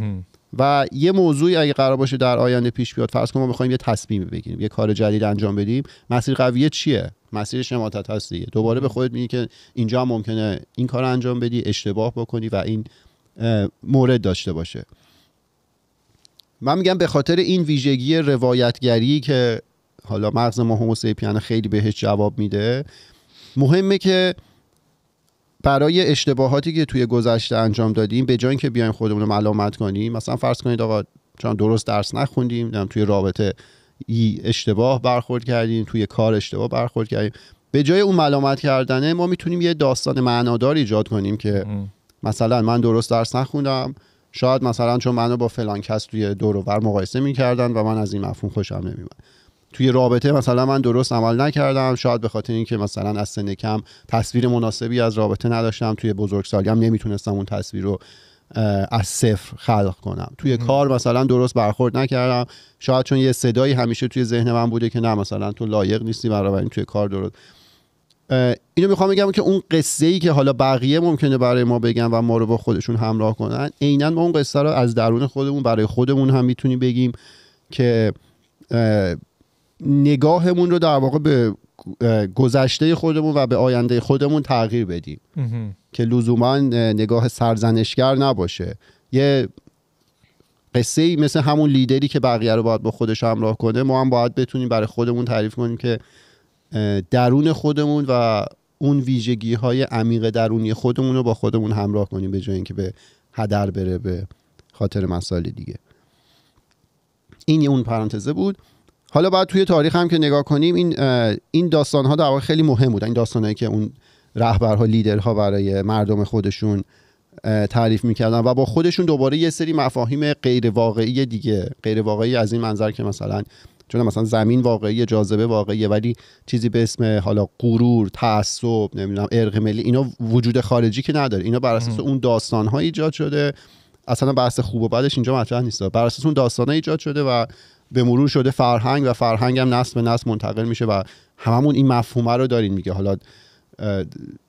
و یه موضوعی اگه قرار باشه در آینده پیش بیاد فرض کن ما میخوایم یه تصمیم بگیریم یه کار جدید انجام بدیم مسیر قویه چیه مسیر شماتت هست دوباره به خودت میگی که اینجا هم ممکنه این کار انجام بدی اشتباه بکنی و این مورد داشته باشه من میگم به خاطر این ویژگی روایتگری که حالا مغز ما هوموسیپیان خیلی بهش جواب میده مهمه که برای اشتباهاتی که توی گذشته انجام دادیم به جای اینکه بیایم خودمون رو ملامت کنیم مثلا فرض کنید آقا چون درست درس نخوندیم توی رابطه ای اشتباه برخورد کردیم توی کار اشتباه برخورد کردیم به جای اون ملامت کردنه ما میتونیم یه داستان معنادار ایجاد کنیم که مثلا من درست درس نخوندم شاید مثلا چون منو با فلان کس توی دور و مقایسه میکردن و من از این مفهوم خوشم نمیومد توی رابطه مثلا من درست عمل نکردم شاید به خاطر اینکه مثلا از سن کم تصویر مناسبی از رابطه نداشتم توی بزرگسالی هم نمیتونستم اون تصویر رو از صفر خلق کنم توی کار مثلا درست برخورد نکردم شاید چون یه صدایی همیشه توی ذهن من بوده که نه مثلا تو لایق نیستی برای توی کار درست اینو میخوام بگم که اون قصه ای که حالا بقیه ممکنه برای ما بگن و ما رو با خودشون همراه کنن عینا ما اون قصه رو از درون خودمون برای خودمون هم میتونیم بگیم که نگاهمون رو در واقع به گذشته خودمون و به آینده خودمون تغییر بدیم که لزوما نگاه سرزنشگر نباشه یه قصه ای مثل همون لیدری که بقیه رو باید با خودش همراه کنه ما هم باید بتونیم برای خودمون تعریف کنیم که درون خودمون و اون ویژگی های عمیق درونی خودمون رو با خودمون همراه کنیم به جای اینکه به هدر بره به خاطر مسائل دیگه این اون پرانتزه بود حالا بعد توی تاریخ هم که نگاه کنیم این این داستان ها در واقع خیلی مهم بودن این داستان هایی که اون رهبرها لیدرها برای مردم خودشون تعریف میکردن و با خودشون دوباره یه سری مفاهیم غیر واقعی دیگه غیر واقعی از این منظر که مثلا چون مثلا زمین واقعی جاذبه واقعیه ولی چیزی به اسم حالا غرور تعصب نمیدونم ارق ملی اینا وجود خارجی که نداره اینا بر اساس اون داستان ها ایجاد شده اصلا بحث خوب و بعدش اینجا مطرح نیست بر اساس اون داستان ها ایجاد شده و به مرور شده فرهنگ و فرهنگ هم نسل به نسل منتقل میشه و هممون این مفهومه رو داریم میگه حالا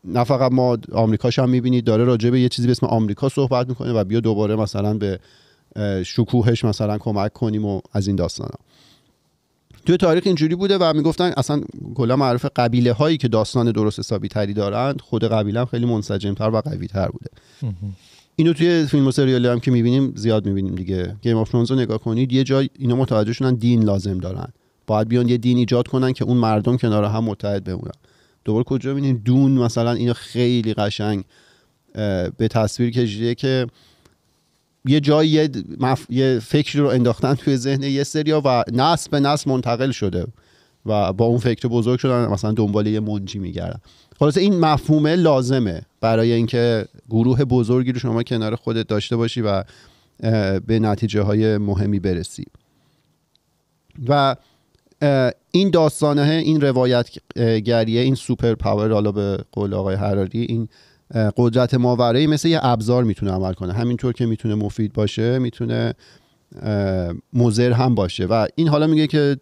نه فقط ما آمریکاش هم میبینید داره راجع به یه چیزی به اسم آمریکا صحبت میکنه و بیا دوباره مثلا به شکوهش مثلا کمک کنیم و از این داستان ها. توی تاریخ اینجوری بوده و میگفتن اصلا کلا معرف قبیله هایی که داستان درست حسابی تری دارند خود قبیله هم خیلی منسجمتر و قوی تر بوده اینو توی فیلم و سریالی هم که میبینیم زیاد میبینیم دیگه گیم آف رو نگاه کنید یه جای اینا متوجه شدن دین لازم دارن باید بیان یه دین ایجاد کنن که اون مردم کنار هم متحد بمونن دوباره کجا میبینیم دون مثلا اینو خیلی قشنگ به تصویر کشیده که یه جایی یه, مف... یه فکری رو انداختن توی ذهن یه سریا و نسل به نسل منتقل شده و با اون فکر بزرگ شدن مثلا دنبال یه منجی میگردن خلاصه این مفهومه لازمه برای اینکه گروه بزرگی رو شما کنار خودت داشته باشی و به نتیجه های مهمی برسی و این داستانه این روایت گریه این سوپر پاور حالا به قول آقای حراری این قدرت ماورایی مثل یه ابزار میتونه عمل کنه همینطور که میتونه مفید باشه میتونه مزر هم باشه و این حالا میگه که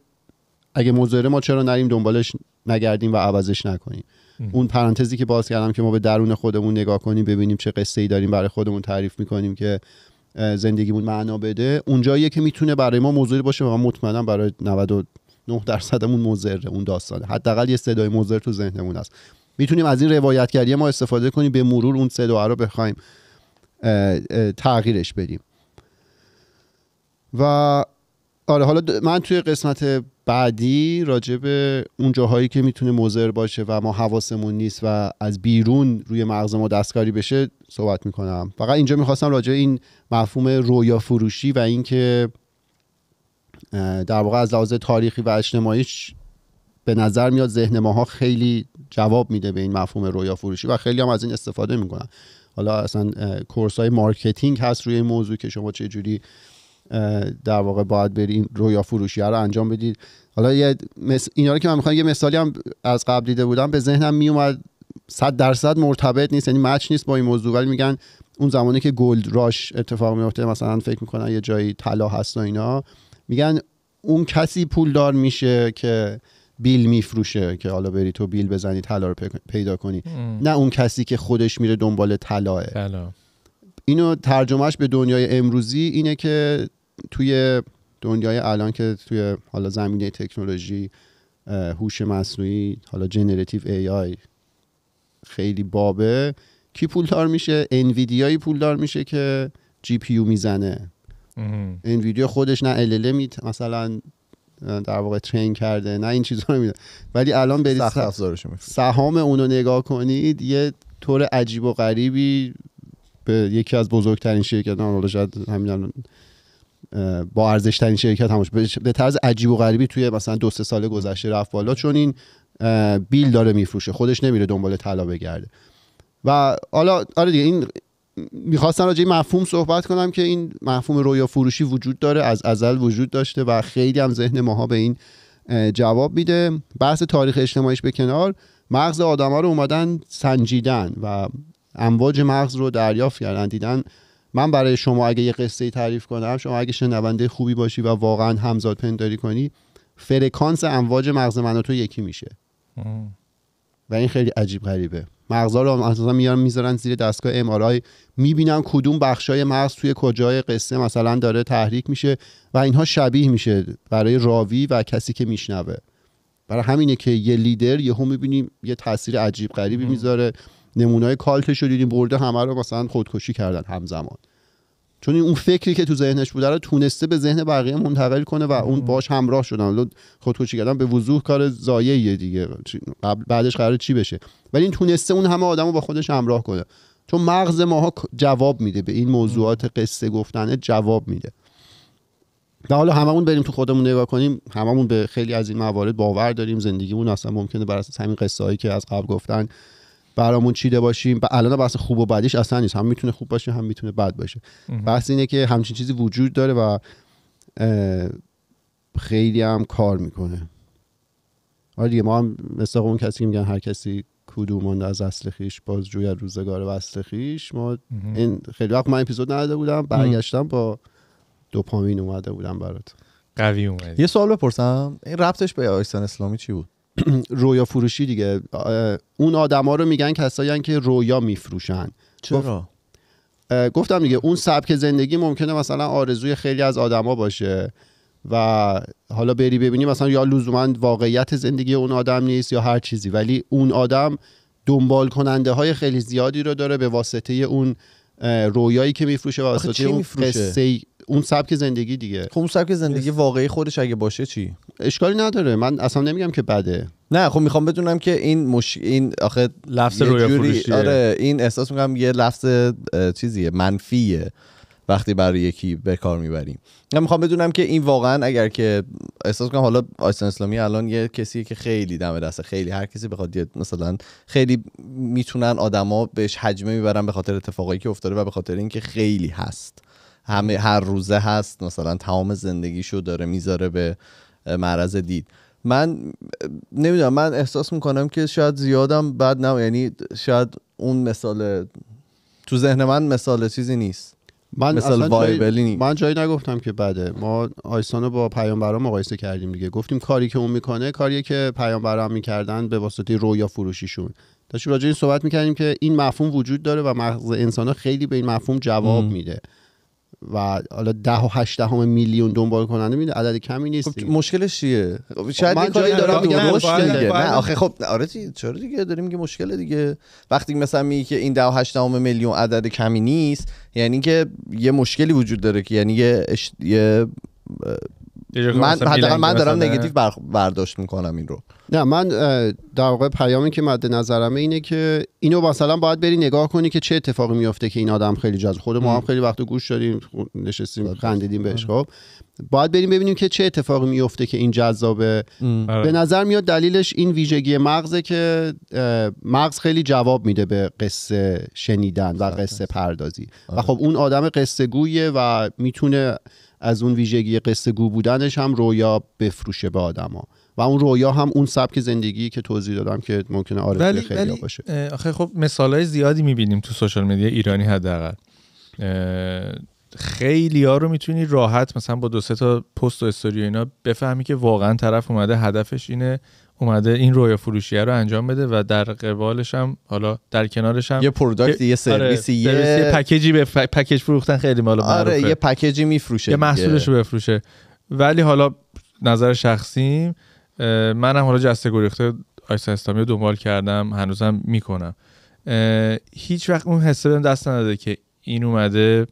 اگه مزره ما چرا نریم دنبالش نگردیم و عوضش نکنیم اون پرانتزی که باز کردم که ما به درون خودمون نگاه کنیم ببینیم چه قصه ای داریم برای خودمون تعریف میکنیم که زندگیمون معنا بده اونجاییه که میتونه برای ما موضوعی باشه و من مطمئنم برای 99 درصدمون مضر اون داستانه حداقل یه صدای مضر تو ذهنمون هست میتونیم از این روایتگری ما استفاده کنیم به مرور اون صدا رو بخوایم تغییرش بدیم و آره حالا من توی قسمت بعدی راجع به اون جاهایی که میتونه مضر باشه و ما حواسمون نیست و از بیرون روی مغز ما دستکاری بشه صحبت میکنم فقط اینجا میخواستم راجع این مفهوم رویا فروشی و اینکه در واقع از لحاظ تاریخی و اجتماعیش به نظر میاد ذهن ماها خیلی جواب میده به این مفهوم رویا فروشی و خیلی هم از این استفاده میکنن حالا اصلا کورس های مارکتینگ هست روی این موضوع که شما چه جوری در واقع باید برین رویا فروشی رو انجام بدید حالا یه اینا رو که من میخوام یه مثالی هم از قبل دیده بودم به ذهنم میومد صد درصد مرتبط نیست یعنی مچ نیست با این موضوع ولی میگن اون زمانی که گلد راش اتفاق میفته مثلا فکر میکنن یه جایی طلا هست و اینا میگن اون کسی پولدار میشه که بیل میفروشه که حالا بری تو بیل بزنی طلا رو پیدا کنی نه اون کسی که خودش میره دنبال طلاه اینو ترجمهش به دنیای امروزی اینه که توی دنیای الان که توی حالا زمینه تکنولوژی هوش مصنوعی حالا جنراتیو ای آی خیلی بابه کی پولدار میشه انویدیایی پولدار میشه که جی پی میزنه انویدیا خودش نه ال میت مثلا در واقع ترین کرده نه این چیزا رو میده ولی الان برید سهام اونو نگاه کنید یه طور عجیب و غریبی به یکی از بزرگترین شرکت حالا شاید همین با ارزش ترین شرکت همش به طرز عجیب و غریبی توی مثلا دو سه سال گذشته رفت بالا چون این بیل داره میفروشه خودش نمیره دنبال طلا بگرده و حالا آره دیگه این میخواستم راجع مفهوم صحبت کنم که این مفهوم رویا فروشی وجود داره از ازل وجود داشته و خیلی هم ذهن ماها به این جواب میده بحث تاریخ اجتماعیش به کنار مغز ها رو اومدن سنجیدن و امواج مغز رو دریافت کردن دیدن من برای شما اگه یه قصه تعریف کنم شما اگه شنونده خوبی باشی و واقعا همزاد پنداری کنی فرکانس امواج مغز من تو یکی میشه و این خیلی عجیب غریبه مغزا رو اساسا میارن میذارن زیر دستگاه ام آر میبینن کدوم بخشای مغز توی کجای قصه مثلا داره تحریک میشه و اینها شبیه میشه برای راوی و کسی که میشنوه برای همینه که یه لیدر یهو میبینیم یه تاثیر عجیب غریبی میذاره های کالتش رو دیدیم برده همه رو مثلا خودکشی کردن همزمان چون اون فکری که تو ذهنش بوده رو تونسته به ذهن بقیه منتقل کنه و اون باش همراه شدن خودکشی کردن به وضوح کار زایه دیگه قبل بعدش قرار چی بشه ولی این تونسته اون همه آدم رو با خودش همراه کنه چون مغز ماها جواب میده به این موضوعات قصه گفتنه جواب میده و حالا هممون بریم تو خودمون نگاه کنیم هممون به خیلی از این موارد باور داریم زندگیمون اصلا ممکنه بر اساس همین قصه هایی که از قبل گفتن برامون چیده باشیم و الان بحث خوب و بدیش اصلا نیست هم میتونه خوب باشه هم میتونه بد باشه بحث اینه که همچین چیزی وجود داره و خیلی هم کار میکنه آره دیگه ما هم مثل اون کسی که میگن هر کسی کدومانده از اصل خیش باز جوی روزگار و اصل خیش ما این خیلی وقت من اپیزود نداده بودم برگشتم با دوپامین اومده بودم برات قوی اومد یه سوال بپرسم این ربطش به آیستان اسلامی چی بود رویا فروشی دیگه اون آدما رو میگن کسایی که رویا میفروشن چرا گفتم دیگه اون سبک زندگی ممکنه مثلا آرزوی خیلی از آدما باشه و حالا بری ببینی مثلا یا لزوما واقعیت زندگی اون آدم نیست یا هر چیزی ولی اون آدم دنبال کننده های خیلی زیادی رو داره به واسطه اون رویایی که میفروشه و واسطه اون قصه اون سبک زندگی دیگه خب اون سبک زندگی واقعی خودش اگه باشه چی اشکالی نداره من اصلا نمیگم که بده نه خب میخوام بدونم که این مش... این آخه لفظ روی فروشیه آره این احساس میکنم یه لفظ چیزیه منفیه وقتی برای یکی به کار میبریم من میخوام بدونم که این واقعا اگر که احساس کنم حالا آیسن اسلامی الان یه کسی که خیلی دم دسته خیلی هر کسی بخواد مثلا خیلی میتونن آدما بهش حجمه میبرن به خاطر اتفاقایی که افتاده و به خاطر اینکه خیلی هست همه هر روزه هست مثلا تمام زندگیشو داره میذاره به معرض دید من نمیدونم من احساس میکنم که شاید زیادم بد نم یعنی شاید اون مثال تو ذهن من مثال چیزی نیست من مثال من جایی نگفتم که بده ما آیسانو با پیامبران مقایسه کردیم دیگه گفتیم کاری که اون میکنه کاریه که پیامبران میکردن به واسطه رویا فروشیشون داشتیم راجع این صحبت میکردیم که این مفهوم وجود داره و مغز انسان خیلی به این مفهوم جواب میده و حالا ده و همه میلیون دنبال کننده میده عدد کمی خب نیست مشکلش چیه خب خب شاید من جایی دارم میگم مشکل نه آخه خب آره چرا دیگه داریم میگه مشکل دیگه وقتی مثلا میگه که این ده و همه میلیون عدد کمی نیست یعنی که یه مشکلی وجود داره که یعنی یه, یه من حداقل من دارم نگاتیو برداشت میکنم این رو نه من در واقع پیامی که مد نظرمه اینه که اینو مثلا باید بری نگاه کنی که چه اتفاقی میفته که این آدم خیلی جذاب خود ما هم خیلی وقت گوش دادیم نشستیم خب. خندیدیم بهش خب باید بریم ببینیم که چه اتفاقی میفته که این جذابه آره. به نظر میاد دلیلش این ویژگی مغزه که مغز خیلی جواب میده به قصه شنیدن و خب. قصه پردازی و آره. خب اون آدم قصه گویه و میتونه از اون ویژگی قصه گو بودنش هم رویا بفروشه به آدما و اون رویا هم اون سبک زندگی که توضیح دادم که ممکنه آرزوی خیلی ولی، باشه آخه خب های زیادی میبینیم تو سوشال مدیا ایرانی حداقل خیلی ها رو میتونی راحت مثلا با دو سه تا پست و استوری اینا بفهمی که واقعا طرف اومده هدفش اینه اومده این رویا فروشیه رو انجام بده و در قبالش هم حالا در کنارش هم یه پروداکت یه سرویسی آره، یه... پکیجی به پکیج فروختن خیلی مال آره یه پکیجی میفروشه یه محصولش رو بفروشه ولی حالا نظر شخصیم منم حالا جسته گریخته استامی رو دنبال کردم هنوزم میکنم هیچ وقت اون حسه بهم دست نداده که این اومده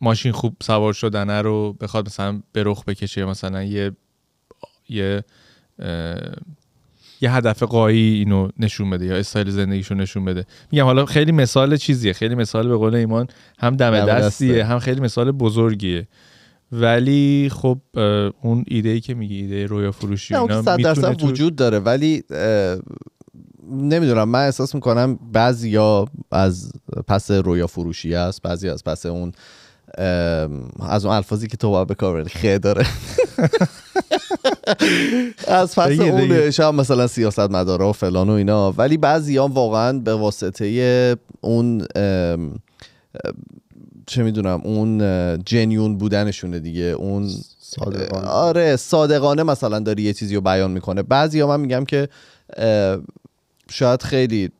ماشین خوب سوار شدنه رو بخواد مثلا به رخ بکشه مثلا یه یه یه هدف قایی اینو نشون بده یا استایل زندگیشو نشون بده میگم حالا خیلی مثال چیزیه خیلی مثال به قول ایمان هم دم, دستیه هم خیلی مثال بزرگیه ولی خب اون ایده ای که میگی ایده رویا فروشی اینا میتونه درصد وجود داره ولی نمیدونم من احساس میکنم یا از پس رویا فروشی است بعضی از پس اون از اون الفاظی که تو به کار داره از فصل اون مثلا سیاست مداره و فلان و اینا ولی بعضی هم واقعا به واسطه اون چه میدونم اون جنیون بودنشونه دیگه اون صادقانه. آره صادقانه مثلا داری یه چیزی رو بیان میکنه بعضی ها من میگم که شاید خیلی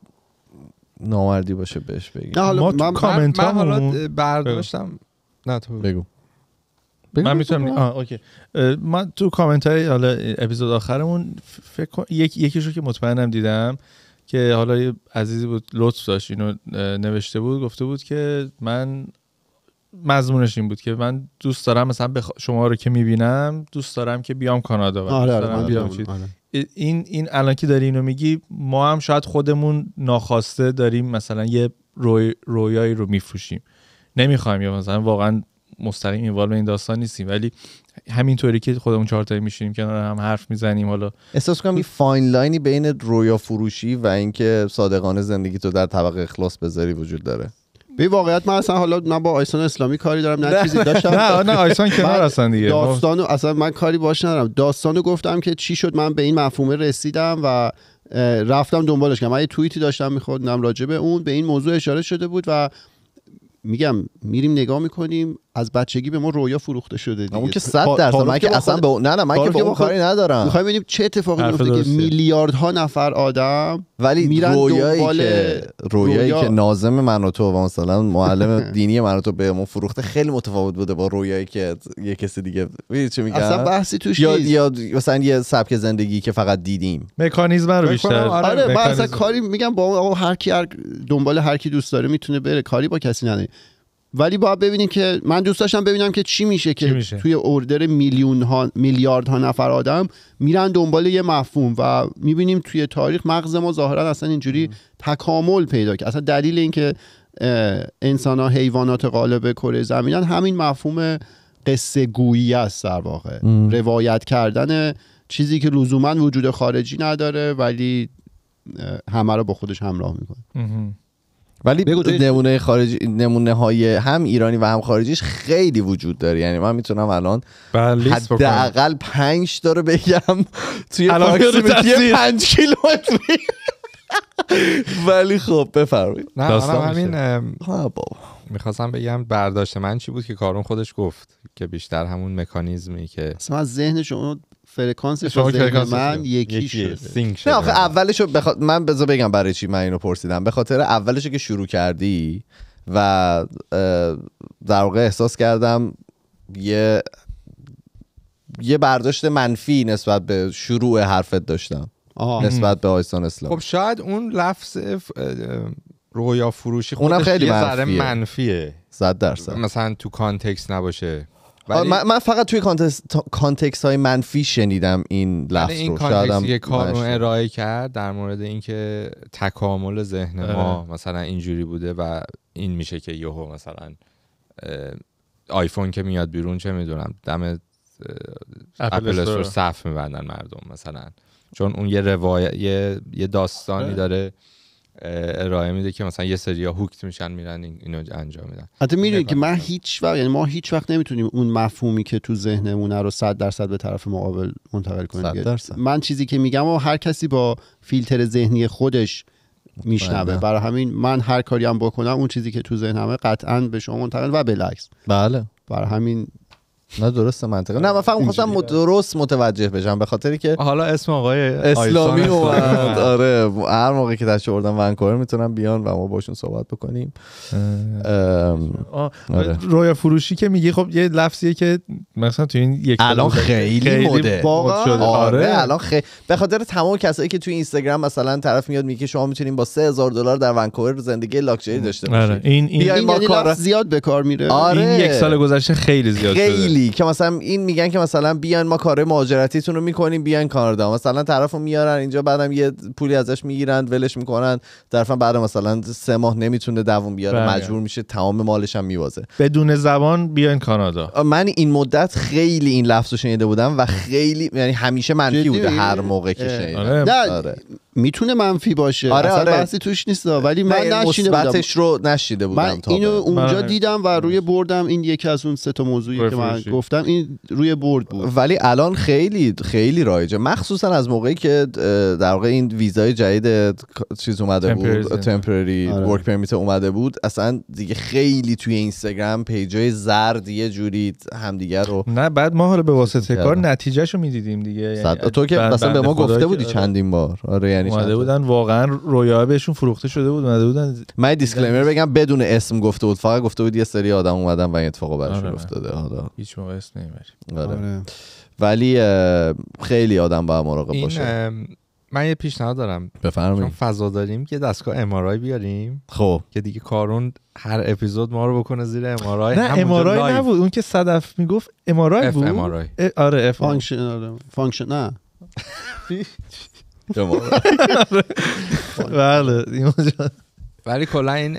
نامردی باشه بهش بگیم من, کامنت من حالا برداشتم نه تو بگو من میتونم من تو کامنت های حالا اپیزود آخرمون فکر رو که مطمئنم دیدم که حالا یه عزیزی بود لطف داشت اینو نوشته بود گفته بود که من مضمونش این بود که من دوست دارم مثلا بخ... شما رو که میبینم دوست دارم که بیام کانادا آره, آره،, آره. این این الان که داری اینو میگی ما هم شاید خودمون ناخواسته داریم مثلا یه رویایی رو میفروشیم نمیخوایم یا مثلا واقعا مستقیم اینوالو این داستان نیستیم ولی همینطوری که خودمون تایی میشینیم کنار هم حرف میزنیم حالا احساس کنم این فاین لاینی بین رویا فروشی و اینکه صادقانه زندگی تو در طبق اخلاص بذاری وجود داره به واقعیت من اصلا حالا من با آیسان اسلامی کاری دارم نه چیزی داشتم نه نه آیسان کنار اصلا دیگه داستانو اصلا من کاری باش ندارم داستانو گفتم که چی شد من به این مفهومه رسیدم و رفتم دنبالش که من یه توییتی داشتم میخوندم راجع به اون به این موضوع اشاره شده بود و میگم میریم نگاه میکنیم از بچگی به ما رویا فروخته شده دیگه اون که 100 درصد من که اصلا به نه نه من که به کاری ندارم میخوایم ببینیم چه اتفاقی میفته که میلیاردها نفر آدم ولی میرن رویایی که رویایی که نازم من و تو و مثلا معلم دینی من تو به ما فروخته خیلی متفاوت بوده با رویایی که یه کسی دیگه ببین چی میگم اصلا بحثی توش یا مثلا یه سبک زندگی که فقط دیدیم مکانیزم رو بیشتر آره من اصلا کاری میگم با هر کی دنبال هر کی دوست داره میتونه بره کاری با کسی نداره ولی باید ببینیم که من دوست داشتم ببینم که چی میشه که توی اوردر میلیون ها میلیارد ها نفر آدم میرن دنبال یه مفهوم و میبینیم توی تاریخ مغز ما ظاهرا اصلا اینجوری تکامل پیدا که اصلا دلیل اینکه انسان ها حیوانات غالب کره زمینن همین مفهوم قصه گویی است در واقع روایت کردن چیزی که لزوما وجود خارجی نداره ولی همه رو با خودش همراه میکنه ولی نمونه خارجی نمونه های هم ایرانی و هم خارجیش خیلی وجود داره یعنی من میتونم الان بله، حداقل پنج رو بگم توی پراکسیمیتی پنج کیلومتری ولی خب بفرمایید نه همین خب، میخواستم بگم برداشت من چی بود که کارون خودش گفت که بیشتر همون مکانیزمی که اصلا از ذهن شما فرکانسش با ذهن من یکی شده نه آخه اولشو بخ... من بذار بگم برای چی من اینو پرسیدم به خاطر اولش که شروع کردی و در واقع احساس کردم یه یه برداشت منفی نسبت به شروع حرفت داشتم نسبت به آیسان خب اسلام خب شاید اون لفظ رویا فروشی خودش اونم خیلی یه منفیه. منفیه صد درصد مثلا تو کانتکست نباشه من, فقط توی کانتکست, های منفی شنیدم این یعنی لفظ این رو کانتکست یه کار رو ارائه کرد در مورد اینکه تکامل ذهن ما آره. مثلا اینجوری بوده و این میشه که یهو مثلا آیفون که میاد بیرون چه میدونم دم اپل رو صف میبندن مردم مثلا چون اون یه روایه یه, یه داستانی آره. داره ارائه میده که مثلا یه سری هوکت میشن میرن اینو انجام میدن حتی میدونی که من هیچ یعنی ما هیچ وقت نمیتونیم اون مفهومی که تو ذهنمونه رو 100 درصد به طرف مقابل منتقل کنیم یعنی من چیزی که میگم و هر کسی با فیلتر ذهنی خودش میشنوه برای همین من هر کاری هم بکنم اون چیزی که تو ذهنمه قطعا به شما منتقل و بالعکس بله برای همین نه درست منطقه نه من فقط می‌خواستم درست متوجه بشم به خاطری که حالا اسم آقای اسلامی اومد آره هر موقع که تشریف آوردن ونکوور میتونم بیان و ما باشون صحبت بکنیم آره. رویا فروشی که میگی خب یه لفظیه که مثلا تو این یک الان خیلی مده آره،, آره. آره الان خیلی به خاطر تمام کسایی که تو اینستاگرام مثلا طرف میاد میگه شما میتونین با 3000 دلار در ونکوور زندگی لاکچری داشته باشید این این, این, یعنی زیاد به کار میره آره. این یک سال گذشته خیلی زیاد خیلی که مثلا این میگن که مثلا بیان ما کار مهاجرتیتون رو میکنیم بیان کانادا مثلا طرفو میارن اینجا بعدم یه پولی ازش میگیرن ولش میکنن طرفا بعد مثلا سه ماه نمیتونه دووم بیاره بله. مجبور میشه تمام مالش هم میوازه بدون زبان بیان کانادا من این مدت خیلی این لفظو شنیده بودم و خیلی یعنی همیشه منفی بوده هر موقع که شنیدم آره. آره. میتونه منفی باشه آره اصلا آره. بحثی توش نیست ولی من نشیده بودم رو نشیده بودم من اینو اونجا دیدم و روی بردم این یکی از اون سه تا موضوعی که من گفتم این روی برد بود ولی الان خیلی خیلی رایجه مخصوصا از موقعی که در واقع این ویزای جدید چیز اومده بود تمپرری ورک پرمیت اومده بود اصلا دیگه خیلی توی اینستاگرام پیجای زرد یه جوری همدیگه رو نه بعد ما حالا به واسطه کار نتیجهشو میدیدیم دیگه یعنی تو که اصلا به ما گفته بودی آره. چندین بار آره یعنی یعنی اومده بودن واقعا رویاه بهشون فروخته شده بود اومده بودن من دیسکلیمر بگم بدون اسم گفته بود فقط گفته بود یه سری آدم اومدن و این اتفاق براشون آره افتاده حالا هیچ موقع اسم نمیبری آره. آره. ولی خیلی آدم باید مراقب باشه من یه پیشنهاد دارم بفرمایید چون فضا داریم که دستگاه ام بیاریم خب که دیگه کارون هر اپیزود ما رو بکنه زیر ام نه ام نبود اون که صدف میگفت ام بود اف آره اف فانکشن آره. فانکشن نه ولی کلا این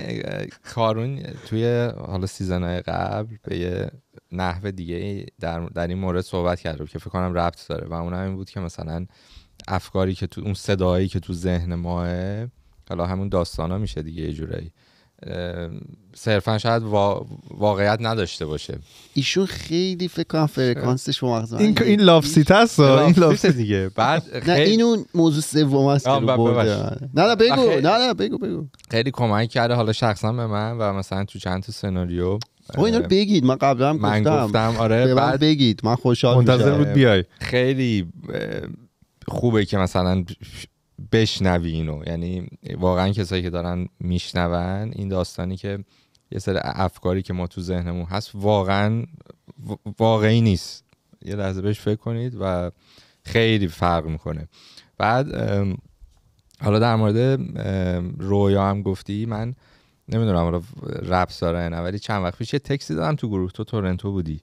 کارون توی حالا سیزن قبل به یه نحو دیگه در, در این مورد صحبت کرده خب که فکر کنم ربط داره و اون این بود که مثلا افکاری که تو اون صدایی که تو ذهن ماه حالا همون ها میشه دیگه یه جورایی صرفا شاید واقعیت نداشته باشه ایشون خیلی فکر کنم فرکانسش شما این این لاف است این لاف دیگه بعد نه این اون موضوع سوم است نه نه بگو نه نه بگو بگو خیلی کمک کرده حالا شخصا به من و مثلا تو چند تا سناریو او خب، اینا رو بگید من قبلا هم من گفتم, گفتم آره بعد بگید من خوشحال منتظر بود آره. بیای خیلی خوبه که مثلا بشنوی اینو یعنی واقعا کسایی که دارن میشنون این داستانی که یه سری افکاری که ما تو ذهنمون هست واقعا واقعی نیست یه لحظه بهش فکر کنید و خیلی فرق میکنه بعد حالا در مورد رویا هم گفتی من نمیدونم حالا رپس داره نه ولی چند وقت پیش یه تکسی دادم تو گروه تو تورنتو بودی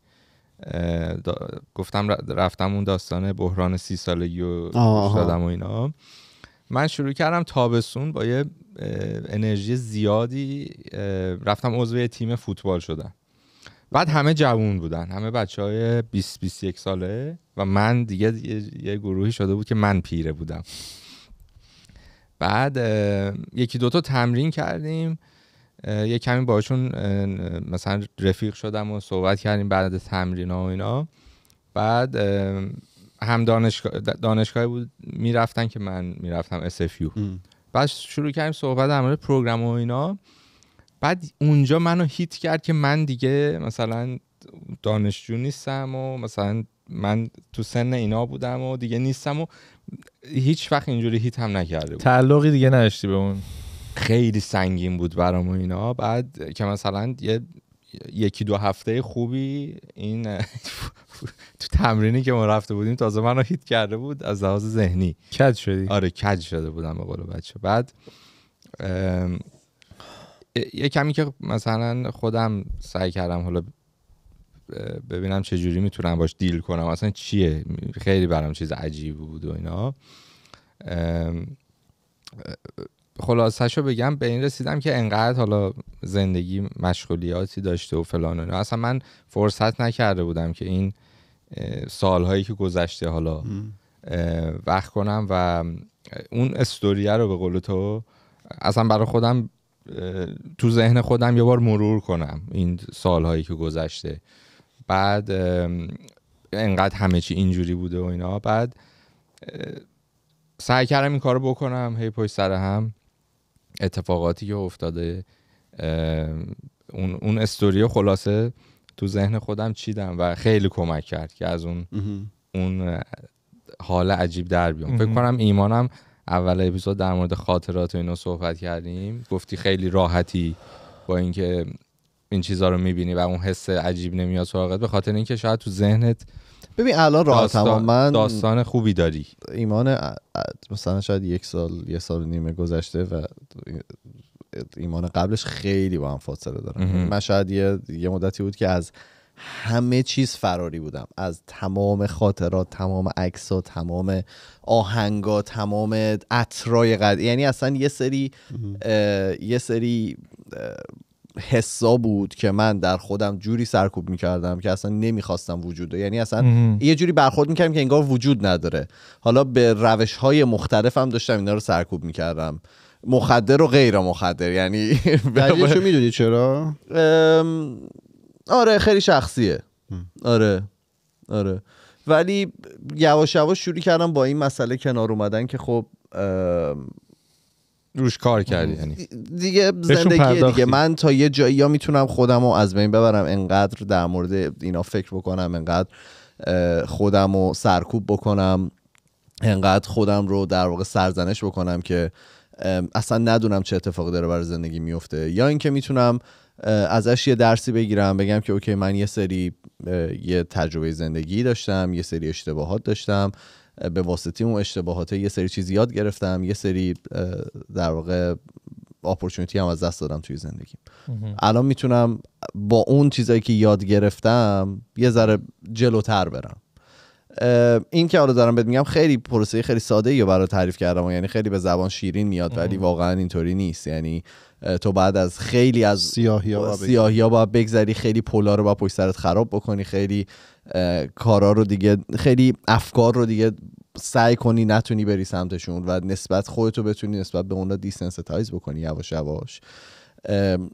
گفتم رفتم اون داستان بحران سی سالگی و دادم و اینا من شروع کردم تابستون با یه انرژی زیادی رفتم عضو تیم فوتبال شدم بعد همه جوون بودن همه بچه های 20 21 ساله و من دیگه یه گروهی شده بود که من پیره بودم بعد یکی دوتا تمرین کردیم یه کمی باشون مثلا رفیق شدم و صحبت کردیم بعد از تمرین ها و اینا بعد هم دانشگاه دانشگاهی بود میرفتن که من میرفتم یو بعد شروع کردیم صحبت در مورد پروگرام و اینا بعد اونجا منو هیت کرد که من دیگه مثلا دانشجو نیستم و مثلا من تو سن اینا بودم و دیگه نیستم و هیچ وقت اینجوری هیت هم نکرده بود تعلقی دیگه نداشتی به اون خیلی سنگین بود برام و اینا بعد که مثلا یه یکی دو هفته خوبی این تو تمرینی که ما رفته بودیم تازه رو هیت کرده بود از لحاظ ذهنی کج شدی آره کج شده بودم به قول بچه بعد یه کمی که مثلا خودم سعی کردم حالا ببینم چه جوری میتونم باش دیل کنم اصلا چیه خیلی برام چیز عجیب بود و اینا خلاصش رو بگم به این رسیدم که انقدر حالا زندگی مشغولیاتی داشته و فلان و اصلا من فرصت نکرده بودم که این سالهایی که گذشته حالا وقت کنم و اون استوریه رو به قول تو اصلا برای خودم تو ذهن خودم یه بار مرور کنم این سالهایی که گذشته بعد انقدر همه چی اینجوری بوده و اینا بعد سعی کردم این کارو بکنم هی پشت سر هم اتفاقاتی که افتاده اون اون استوریو خلاصه تو ذهن خودم چیدم و خیلی کمک کرد که از اون اون حال عجیب در بیام فکر کنم ایمانم اول اپیزود در مورد خاطرات اینو صحبت کردیم گفتی خیلی راحتی با اینکه این چیزها رو میبینی و اون حس عجیب نمیاد سراغت به خاطر اینکه شاید تو ذهنت ببین الان راحت داستان... من داستان خوبی داری ایمان مثلا شاید یک سال یه سال نیمه گذشته و ایمان قبلش خیلی با هم فاصله دارم من شاید یه, یه مدتی بود که از همه چیز فراری بودم از تمام خاطرات تمام عکس ها تمام آهنگا تمام اطرای قد یعنی اصلا یه سری یه سری حسا بود که من در خودم جوری سرکوب میکردم که اصلا نمیخواستم وجوده یعنی اصلا یه جوری برخورد میکردم که انگار وجود نداره حالا به روش های مختلفم داشتم اینا رو سرکوب میکردم مخدر و غیر مخدر یعنی دلیلشو میدونی چرا آره خیلی شخصیه آره آره ولی یواش یواش شروع کردم با این مسئله کنار اومدن که خب روش کار کردی یعنی دیگه زندگی دیگه من تا یه جایی یا میتونم خودم رو از بین ببرم انقدر در مورد اینا فکر بکنم انقدر خودم رو سرکوب بکنم انقدر خودم رو در واقع سرزنش بکنم که اصلا ندونم چه اتفاقی داره برای زندگی میفته یا اینکه میتونم ازش یه درسی بگیرم بگم که اوکی من یه سری یه تجربه زندگی داشتم یه سری اشتباهات داشتم به واسطه اون اشتباهات یه سری چیز یاد گرفتم یه سری در واقع اپورتونیتی هم از دست دادم توی زندگی الان میتونم با اون چیزایی که یاد گرفتم یه ذره جلوتر برم این که حالا دارم بهت میگم خیلی پروسه خیلی ساده یا برای تعریف کردم و یعنی خیلی به زبان شیرین میاد ولی واقعا اینطوری نیست یعنی تو بعد از خیلی از سیاهی ها باید بگذری خیلی پولا رو باید پشت سرت خراب بکنی خیلی کارا رو دیگه خیلی افکار رو دیگه سعی کنی نتونی بری سمتشون و نسبت خودتو بتونی نسبت به اونا دیسنسیتایز بکنی یواش یواش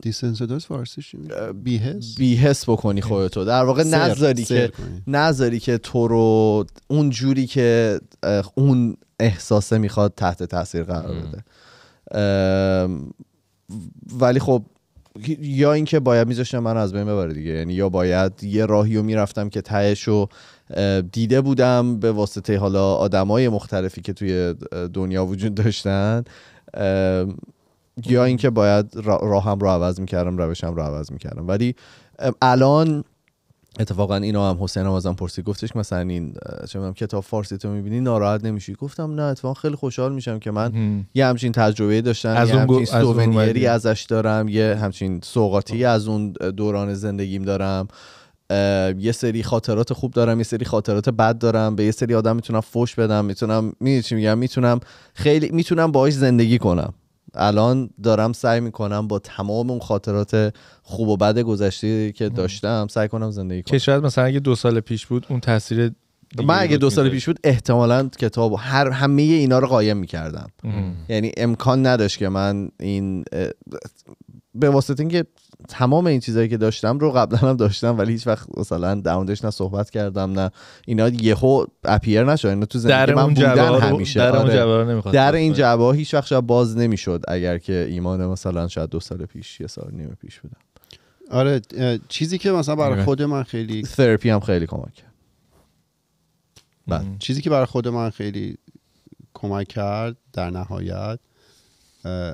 دیسنسیتایز فارسیش بیهس بیهس بکنی خودتو در واقع نذاری که نذاری که تو رو اون جوری که اون احساسه میخواد تحت تاثیر قرار بده ولی خب یا اینکه باید میذاشتم من از بین ببره دیگه یعنی یا باید یه راهی رو میرفتم که تهش رو دیده بودم به واسطه حالا آدمای مختلفی که توی دنیا وجود داشتن یا اینکه باید راهم رو عوض میکردم روشم رو عوض میکردم ولی الان اتفاقا اینو هم حسین ازم پرسید گفتش مثلا این چه کتاب فارسی تو میبینی ناراحت نمیشی گفتم نه اتفاقا خیلی خوشحال میشم که من یه همچین تجربه داشتم از اون همچین سوونیری ازش دارم یه همچین سوقاتی خب. از اون دوران زندگیم دارم یه سری خاطرات خوب دارم یه سری خاطرات بد دارم به یه سری آدم میتونم فوش بدم میتونم میگم میتونم خیلی میتونم باهاش زندگی کنم الان دارم سعی میکنم با تمام اون خاطرات خوب و بد گذشته که داشتم سعی کنم زندگی کنم که شاید مثلا اگه دو سال پیش بود اون تاثیر من اگه دو سال پیش بود احتمالا کتاب هر همه اینا رو قایم میکردم یعنی امکان نداشت که من این به واسطه اینکه تمام این چیزهایی که داشتم رو قبلا هم داشتم ولی هیچ وقت مثلا داونش نه صحبت کردم نه اینا یهو اپیر نشه اینا تو زندگی من بودن همیشه در آره. این جبه ها هیچ وقت شاید باز نمیشد اگر که ایمان مثلا شاید دو سال پیش یه سال نیم پیش بودم آره چیزی که مثلا برای آره. خود من خیلی ترپی هم خیلی کمک کرد بله. چیزی که برای خود من خیلی کمک کرد در نهایت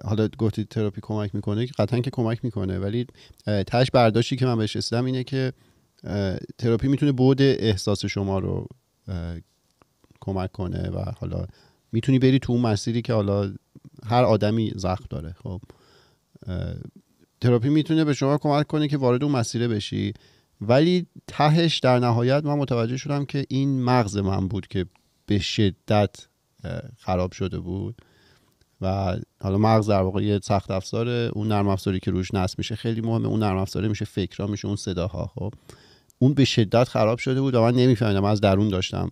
حالا گفتی تراپی کمک میکنه قطعا که کمک میکنه ولی تش برداشتی که من بهش رسیدم اینه که تراپی میتونه بود احساس شما رو کمک کنه و حالا میتونی بری تو اون مسیری که حالا هر آدمی زخم داره خب تراپی میتونه به شما کمک کنه که وارد اون مسیره بشی ولی تهش در نهایت من متوجه شدم که این مغز من بود که به شدت خراب شده بود و حالا مغز در واقع یه سخت افزاره اون نرم افزاری که روش نصب میشه خیلی مهمه اون نرم افزاره میشه فکرها میشه اون صداها خب اون به شدت خراب شده بود و من نمیفهمیدم از درون داشتم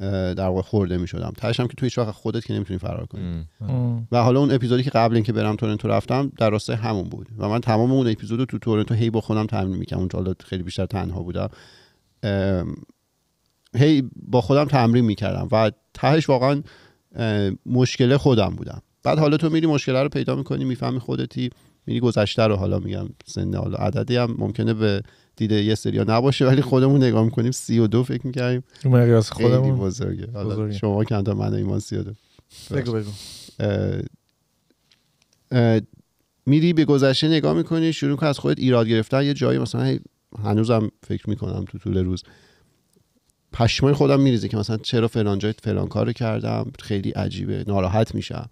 در واقع خورده میشدم تاشم که توی هیچ خودت که نمیتونی فرار کنی و حالا اون اپیزودی که قبل اینکه برم تورنتو رفتم در راسته همون بود و من تمام اون اپیزود رو تو تورنتو هی با خودم تمرین میکردم اونجا حالا خیلی بیشتر تنها بودم هی با خودم تمرین میکردم و تهش واقعا مشکل خودم بودم بعد حالا تو میری مشکل رو پیدا میکنی میفهمی خودتی میری گذشته رو حالا میگم سن حالا عددی هم ممکنه به دیده یه سریا نباشه ولی خودمون نگاه میکنیم دو فکر میکنیم مقیاس خودمون بزرگه. حالا بزرگه. شما که تا من ایمان سی و دو میری به گذشته نگاه میکنی شروع که از خودت ایراد گرفتن یه جایی مثلا هنوزم فکر میکنم تو طول روز پشمای خودم میریزه که مثلا چرا فلان جای فلان کارو کردم خیلی عجیبه ناراحت میشم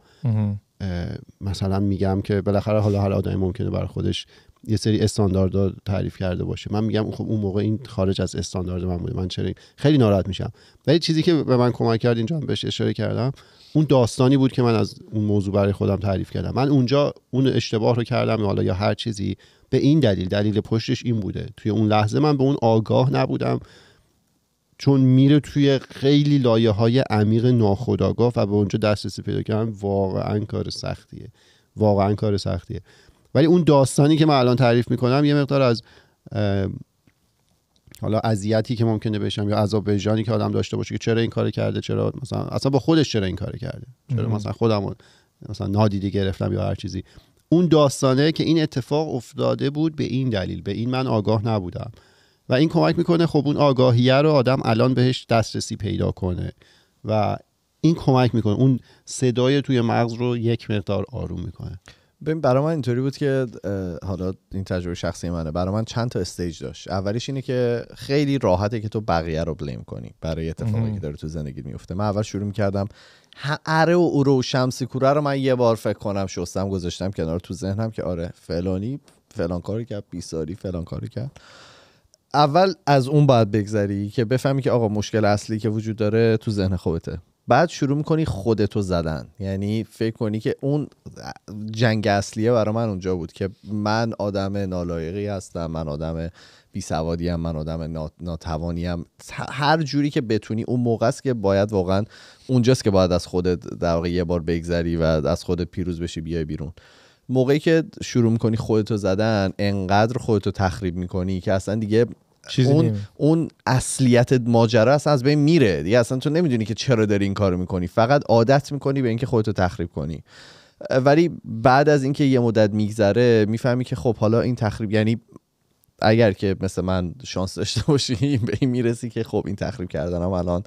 مثلا میگم که بالاخره حالا هر آدمی ممکنه برای خودش یه سری استانداردها تعریف کرده باشه من میگم خب اون موقع این خارج از استاندارد من بوده من چرا خیلی ناراحت میشم ولی چیزی که به من کمک کرد اینجا بهش اشاره کردم اون داستانی بود که من از اون موضوع برای خودم تعریف کردم من اونجا اون اشتباه رو کردم حالا یا هر چیزی به این دلیل دلیل پشتش این بوده توی اون لحظه من به اون آگاه نبودم چون میره توی خیلی لایه های عمیق ناخودآگاه و به اونجا دسترسی پیدا کردن واقعا کار سختیه واقعا کار سختیه ولی اون داستانی که من الان تعریف میکنم یه مقدار از حالا اذیتی که ممکنه بشم یا عذاب وجدانی که آدم داشته باشه که چرا این کار کرده چرا مثلا اصلا با خودش چرا این کار کرده چرا مثلا خودم مثلا نادیده گرفتم یا هر چیزی اون داستانه که این اتفاق افتاده بود به این دلیل به این من آگاه نبودم و این کمک میکنه خب اون آگاهیه رو آدم الان بهش دسترسی پیدا کنه و این کمک میکنه اون صدای توی مغز رو یک مقدار آروم میکنه ببین برای من اینطوری بود که حالا این تجربه شخصی منه برای من چند تا استیج داشت اولیش اینه که خیلی راحته که تو بقیه رو بلیم کنی برای اتفاقی که داره تو زندگی میفته من اول شروع میکردم اره و اورو و شمسی کوره رو من یه بار فکر کنم شستم گذاشتم کنار تو ذهنم که آره فلانی فلان کاری کرد بیساری فلان کاری کرد اول از اون باید بگذری که بفهمی که آقا مشکل اصلی که وجود داره تو ذهن خودته بعد شروع میکنی خودتو زدن یعنی فکر کنی که اون جنگ اصلیه برای من اونجا بود که من آدم نالایقی هستم من آدم بیسوادی هم من آدم ناتوانی هم هر جوری که بتونی اون موقع است که باید واقعا اونجاست که باید از خودت در واقع یه بار بگذری و از خودت پیروز بشی بیای بیرون موقعی که شروع میکنی خودتو زدن انقدر خودتو تخریب میکنی که اصلا دیگه چیزی اون اون اصلیت ماجرا اصلا از بین میره دیگه اصلا تو نمیدونی که چرا داری این کارو میکنی فقط عادت میکنی به اینکه خودتو تخریب کنی ولی بعد از اینکه یه مدت میگذره میفهمی که خب حالا این تخریب یعنی اگر که مثل من شانس داشته باشی به این میرسی که خب این تخریب کردنم الان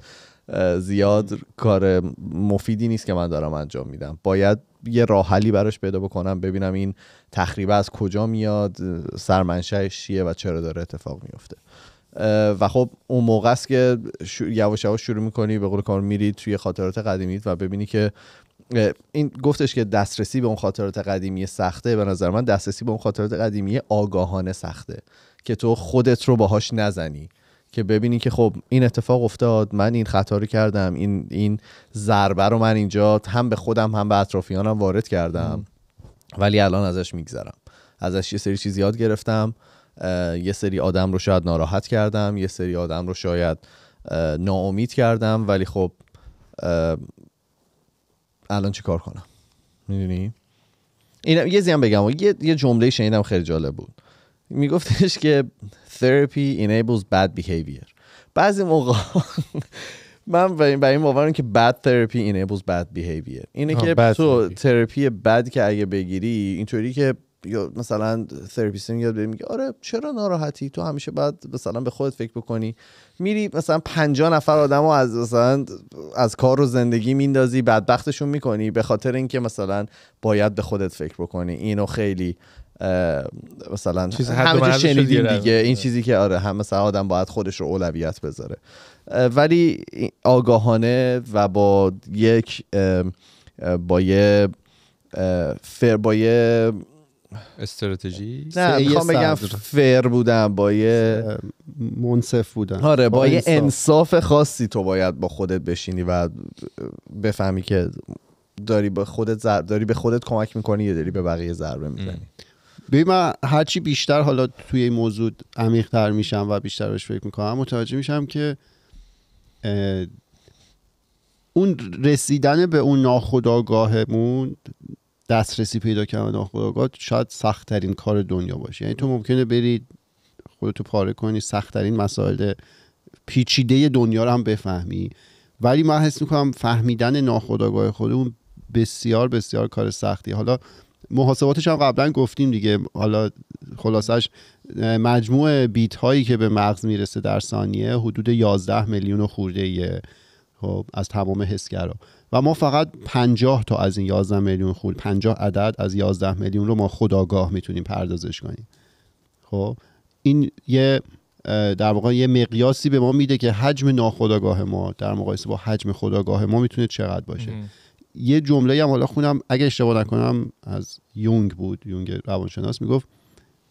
زیاد کار مفیدی نیست که من دارم انجام میدم باید یه راحلی براش پیدا بکنم ببینم این تخریب از کجا میاد سرمنشهش چیه و چرا داره اتفاق میفته و خب اون موقع است که یواش یواش شروع میکنی به قول کار میری توی خاطرات قدیمیت و ببینی که این گفتش که دسترسی به اون خاطرات قدیمی سخته به نظر من دسترسی به اون خاطرات قدیمی آگاهانه سخته که تو خودت رو باهاش نزنی که ببینی که خب این اتفاق افتاد من این خطا رو کردم این این ضربه رو من اینجا هم به خودم هم به اطرافیانم وارد کردم ولی الان ازش میگذرم ازش یه سری چیز یاد گرفتم یه سری آدم رو شاید ناراحت کردم یه سری آدم رو شاید ناامید کردم ولی خب الان چی کار کنم میدونی این یه زیان بگم یه, یه جمله شنیدم خیلی جالب بود میگفتش که therapy enables bad behavior بعضی موقع من برای این باورم که bad therapy enables bad behavior اینه که تو ترپی بد که اگه بگیری اینطوری که مثلا تراپیست میاد میگه آره چرا ناراحتی تو همیشه باید مثلا به خودت فکر بکنی میری مثلا 50 نفر آدمو از مثلا از کار و زندگی میندازی بدبختشون میکنی به خاطر اینکه مثلا باید به خودت فکر بکنی اینو خیلی مثلا همه شنیدیم دیگه این چیزی که آره هم مثلا آدم باید خودش رو اولویت بذاره ولی آگاهانه و با یک با یه فر با یه استراتژی نه میخوام بگم فر بودن با یه منصف بودن آره با, یه انصاف خاصی تو باید با خودت بشینی و بفهمی که داری به خودت داری به خودت کمک میکنی یا داری به بقیه ضربه میزنی به من هرچی بیشتر حالا توی این موضوع عمیقتر میشم و بیشتر بهش فکر میکنم متوجه میشم که اون رسیدن به اون ناخداگاهمون دسترسی پیدا کردن ناخداگاه شاید سخت کار دنیا باشه یعنی تو ممکنه بری خودتو پاره کنی سخت مسائل پیچیده دنیا رو هم بفهمی ولی من حس میکنم فهمیدن ناخداگاه خودمون بسیار بسیار کار سختی حالا محاسباتش هم قبلا گفتیم دیگه حالا خلاصش مجموع بیت هایی که به مغز میرسه در ثانیه حدود 11 میلیون خورده ایه خب از تمام حسگرا و ما فقط 50 تا از این 11 میلیون خورده 50 عدد از 11 میلیون رو ما خداگاه میتونیم پردازش کنیم خب این یه در واقع یه مقیاسی به ما میده که حجم ناخداگاه ما در مقایسه با حجم خداگاه ما میتونه چقدر باشه یه جمله هم حالا خونم اگه اشتباه نکنم از یونگ بود یونگ روانشناس میگفت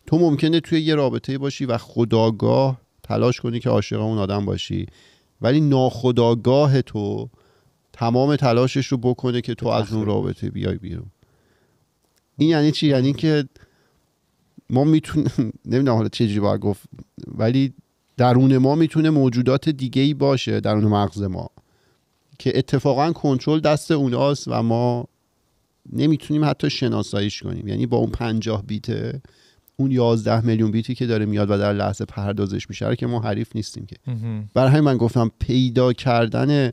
تو ممکنه توی یه رابطه باشی و خداگاه تلاش کنی که عاشق اون آدم باشی ولی ناخداگاه تو تمام تلاشش رو بکنه که تو از اون رابطه بیای بیرون این یعنی چی یعنی که ما میتونیم نمیدونم حالا چه باید گفت ولی درون ما میتونه موجودات دیگه ای باشه درون مغز ما که اتفاقا کنترل دست اوناست و ما نمیتونیم حتی شناساییش کنیم یعنی با اون پنجاه بیته اون یازده میلیون بیتی که داره میاد و در لحظه پردازش میشه که ما حریف نیستیم که برای همین من گفتم پیدا کردن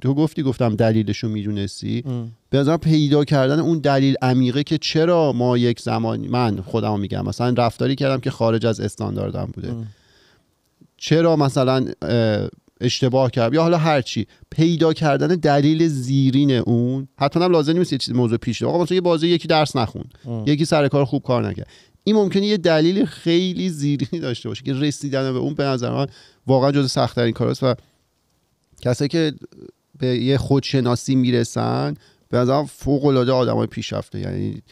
تو گفتی گفتم دلیلش رو میدونستی به نظرم پیدا کردن اون دلیل عمیقه که چرا ما یک زمانی من خودم میگم مثلا رفتاری کردم که خارج از استانداردم بوده چرا مثلا اشتباه کرد یا حالا هر چی پیدا کردن دلیل زیرین اون حتی هم لازم نیست یه چیز موضوع پیش آقا مثلا یه بازی یکی درس نخوند یکی سر کار خوب کار نکرد این ممکنه یه دلیل خیلی زیرینی داشته باشه که رسیدن به اون به نظر من واقعا جز سختترین کاراست و کسایی که به یه خودشناسی میرسن به نظر فوق العاده آدمای پیشرفته یعنی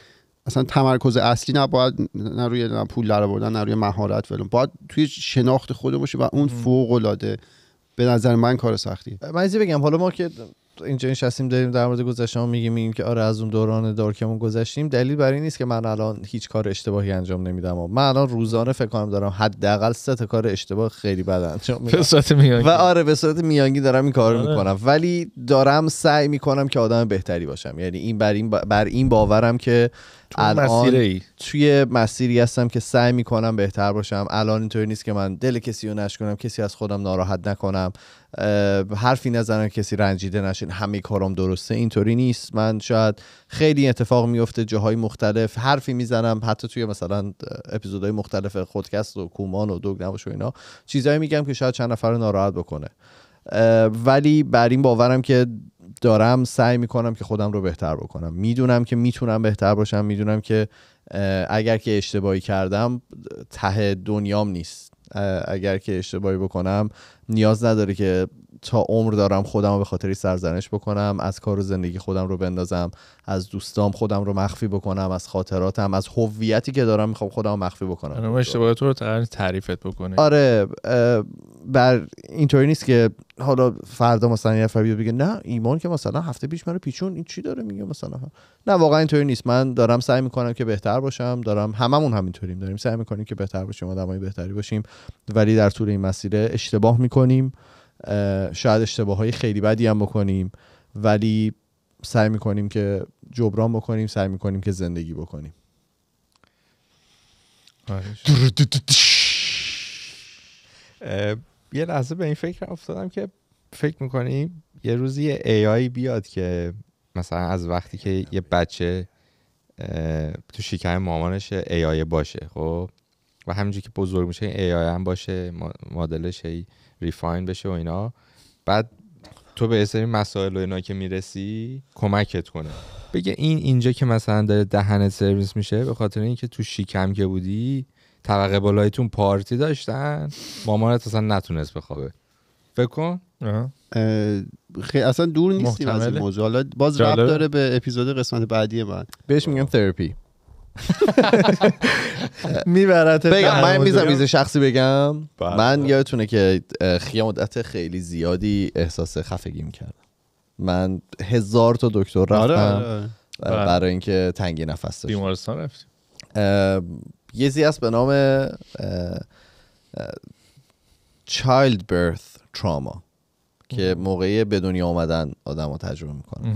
اصلا تمرکز اصلی نباید نه روی پول پول آوردن نه روی مهارت فلان باید توی شناخت خودمون باشه و اون فوق العاده به نظر من کار سختی من از بگم حالا ما که اینجا شستیم داریم در مورد گذشته میگیم میگیم که آره از اون دوران دارکمون گذشتیم دلیل برای نیست که من الان هیچ کار اشتباهی انجام نمیدم و من الان روزانه فکر کنم دارم حداقل سه تا کار اشتباه خیلی بد انجام میدم به صورت میانگی و آره به صورت میانگی دارم این کارو آره. میکنم ولی دارم سعی میکنم که آدم بهتری باشم یعنی این بر این, با... بر این باورم که تو الان توی مسیری هستم که سعی میکنم بهتر باشم الان اینطوری نیست که من دل کسی رو نشکنم کسی از خودم ناراحت نکنم حرفی نزنم کسی رنجیده نشین همه کارم درسته اینطوری نیست من شاید خیلی اتفاق میفته جاهای مختلف حرفی میزنم حتی توی مثلا اپیزودهای مختلف خودکست و کومان و دوگ نباش و اینا چیزایی میگم که شاید چند نفر ناراحت بکنه ولی بر این باورم که دارم سعی میکنم که خودم رو بهتر بکنم میدونم که میتونم بهتر باشم میدونم که اگر که اشتباهی کردم ته دنیام نیست اگر که اشتباهی بکنم نیاز نداره که تا عمر دارم خودم رو به خاطری سرزنش بکنم از کار و زندگی خودم رو بندازم از دوستام خودم رو مخفی بکنم از خاطراتم از هویتی که دارم میخوام خودم رو مخفی بکنم اما آره، اشتباه تو رو تعریفت بکنه آره بر اینطوری نیست که حالا فردا مثلا یه نفر بگه نه ایمان که مثلا هفته پیش منو پیچون این چی داره میگه مثلا نه واقعا اینطوری نیست من دارم سعی میکنم که بهتر باشم دارم هممون همینطوریم داریم سعی میکنیم که بهتر باشیم آدمای بهتری باشیم ولی در طول این مسیر اشتباه میکنیم شاید اشتباه های خیلی بدی هم بکنیم ولی سعی میکنیم که جبران بکنیم سعی میکنیم که زندگی بکنیم یه لحظه به این فکر افتادم که فکر میکنیم یه روزی یه ای آی بیاد که مثلا از وقتی که یه بچه تو شکم مامانش ای باشه خب و همینجور که بزرگ میشه ای آی هم باشه مدلش هی ریفاین بشه و اینا بعد تو به سری مسائل و اینا که میرسی کمکت کنه بگه این اینجا که مثلا داره دهنت سرویس میشه به خاطر اینکه تو شیکم که بودی طبقه بالایتون پارتی داشتن مامانت اصلا نتونست بخوابه فکر کن خیلی اصلا دور نیستیم از این موضوع باز رب داره به اپیزود قسمت بعدی من بهش میگم ترپی میبرد بگم من میزم میز شخصی بگم بله، من بله. یادتونه که مدت خیلی زیادی احساس خفگی میکردم من هزار تا دکتر آره، رفتم آره، آره. بله. برای اینکه تنگی نفس داشت بیمارستان رفتی یه زی به نام چایلد برث تراما که موقعی به دنیا آمدن آدم تجربه میکنه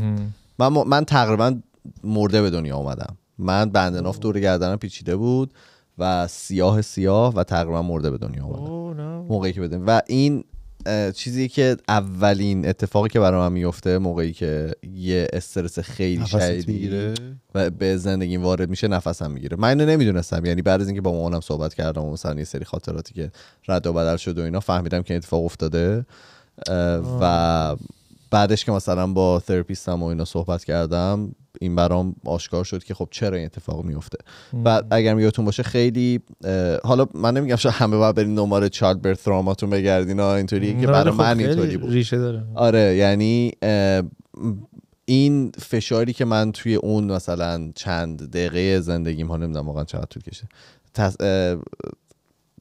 من, من تقریبا مرده به دنیا آمدم من ناف دور گردنم پیچیده بود و سیاه سیاه و تقریبا مرده به دنیا اومد موقعی که بدیم و این چیزی که اولین اتفاقی که برای من میفته موقعی که یه استرس خیلی شدید و به زندگی وارد میشه نفسم میگیره من اینو نمیدونستم یعنی بعد از اینکه با مامانم صحبت کردم و مثلا یه سری خاطراتی که رد و بدل شد و اینا فهمیدم که اتفاق افتاده و بعدش که مثلا با تراپیستم و اینا صحبت کردم این برام آشکار شد که خب چرا این اتفاق میفته و اگر یادتون باشه خیلی حالا من نمیگم شاید همه باید برین دنبال چالد برث تراماتون بگردین اینطوری که برای خب من اینطوری بود آره یعنی این فشاری که من توی اون مثلا چند دقیقه زندگیم ها نمیدونم واقعا چقدر طول کشه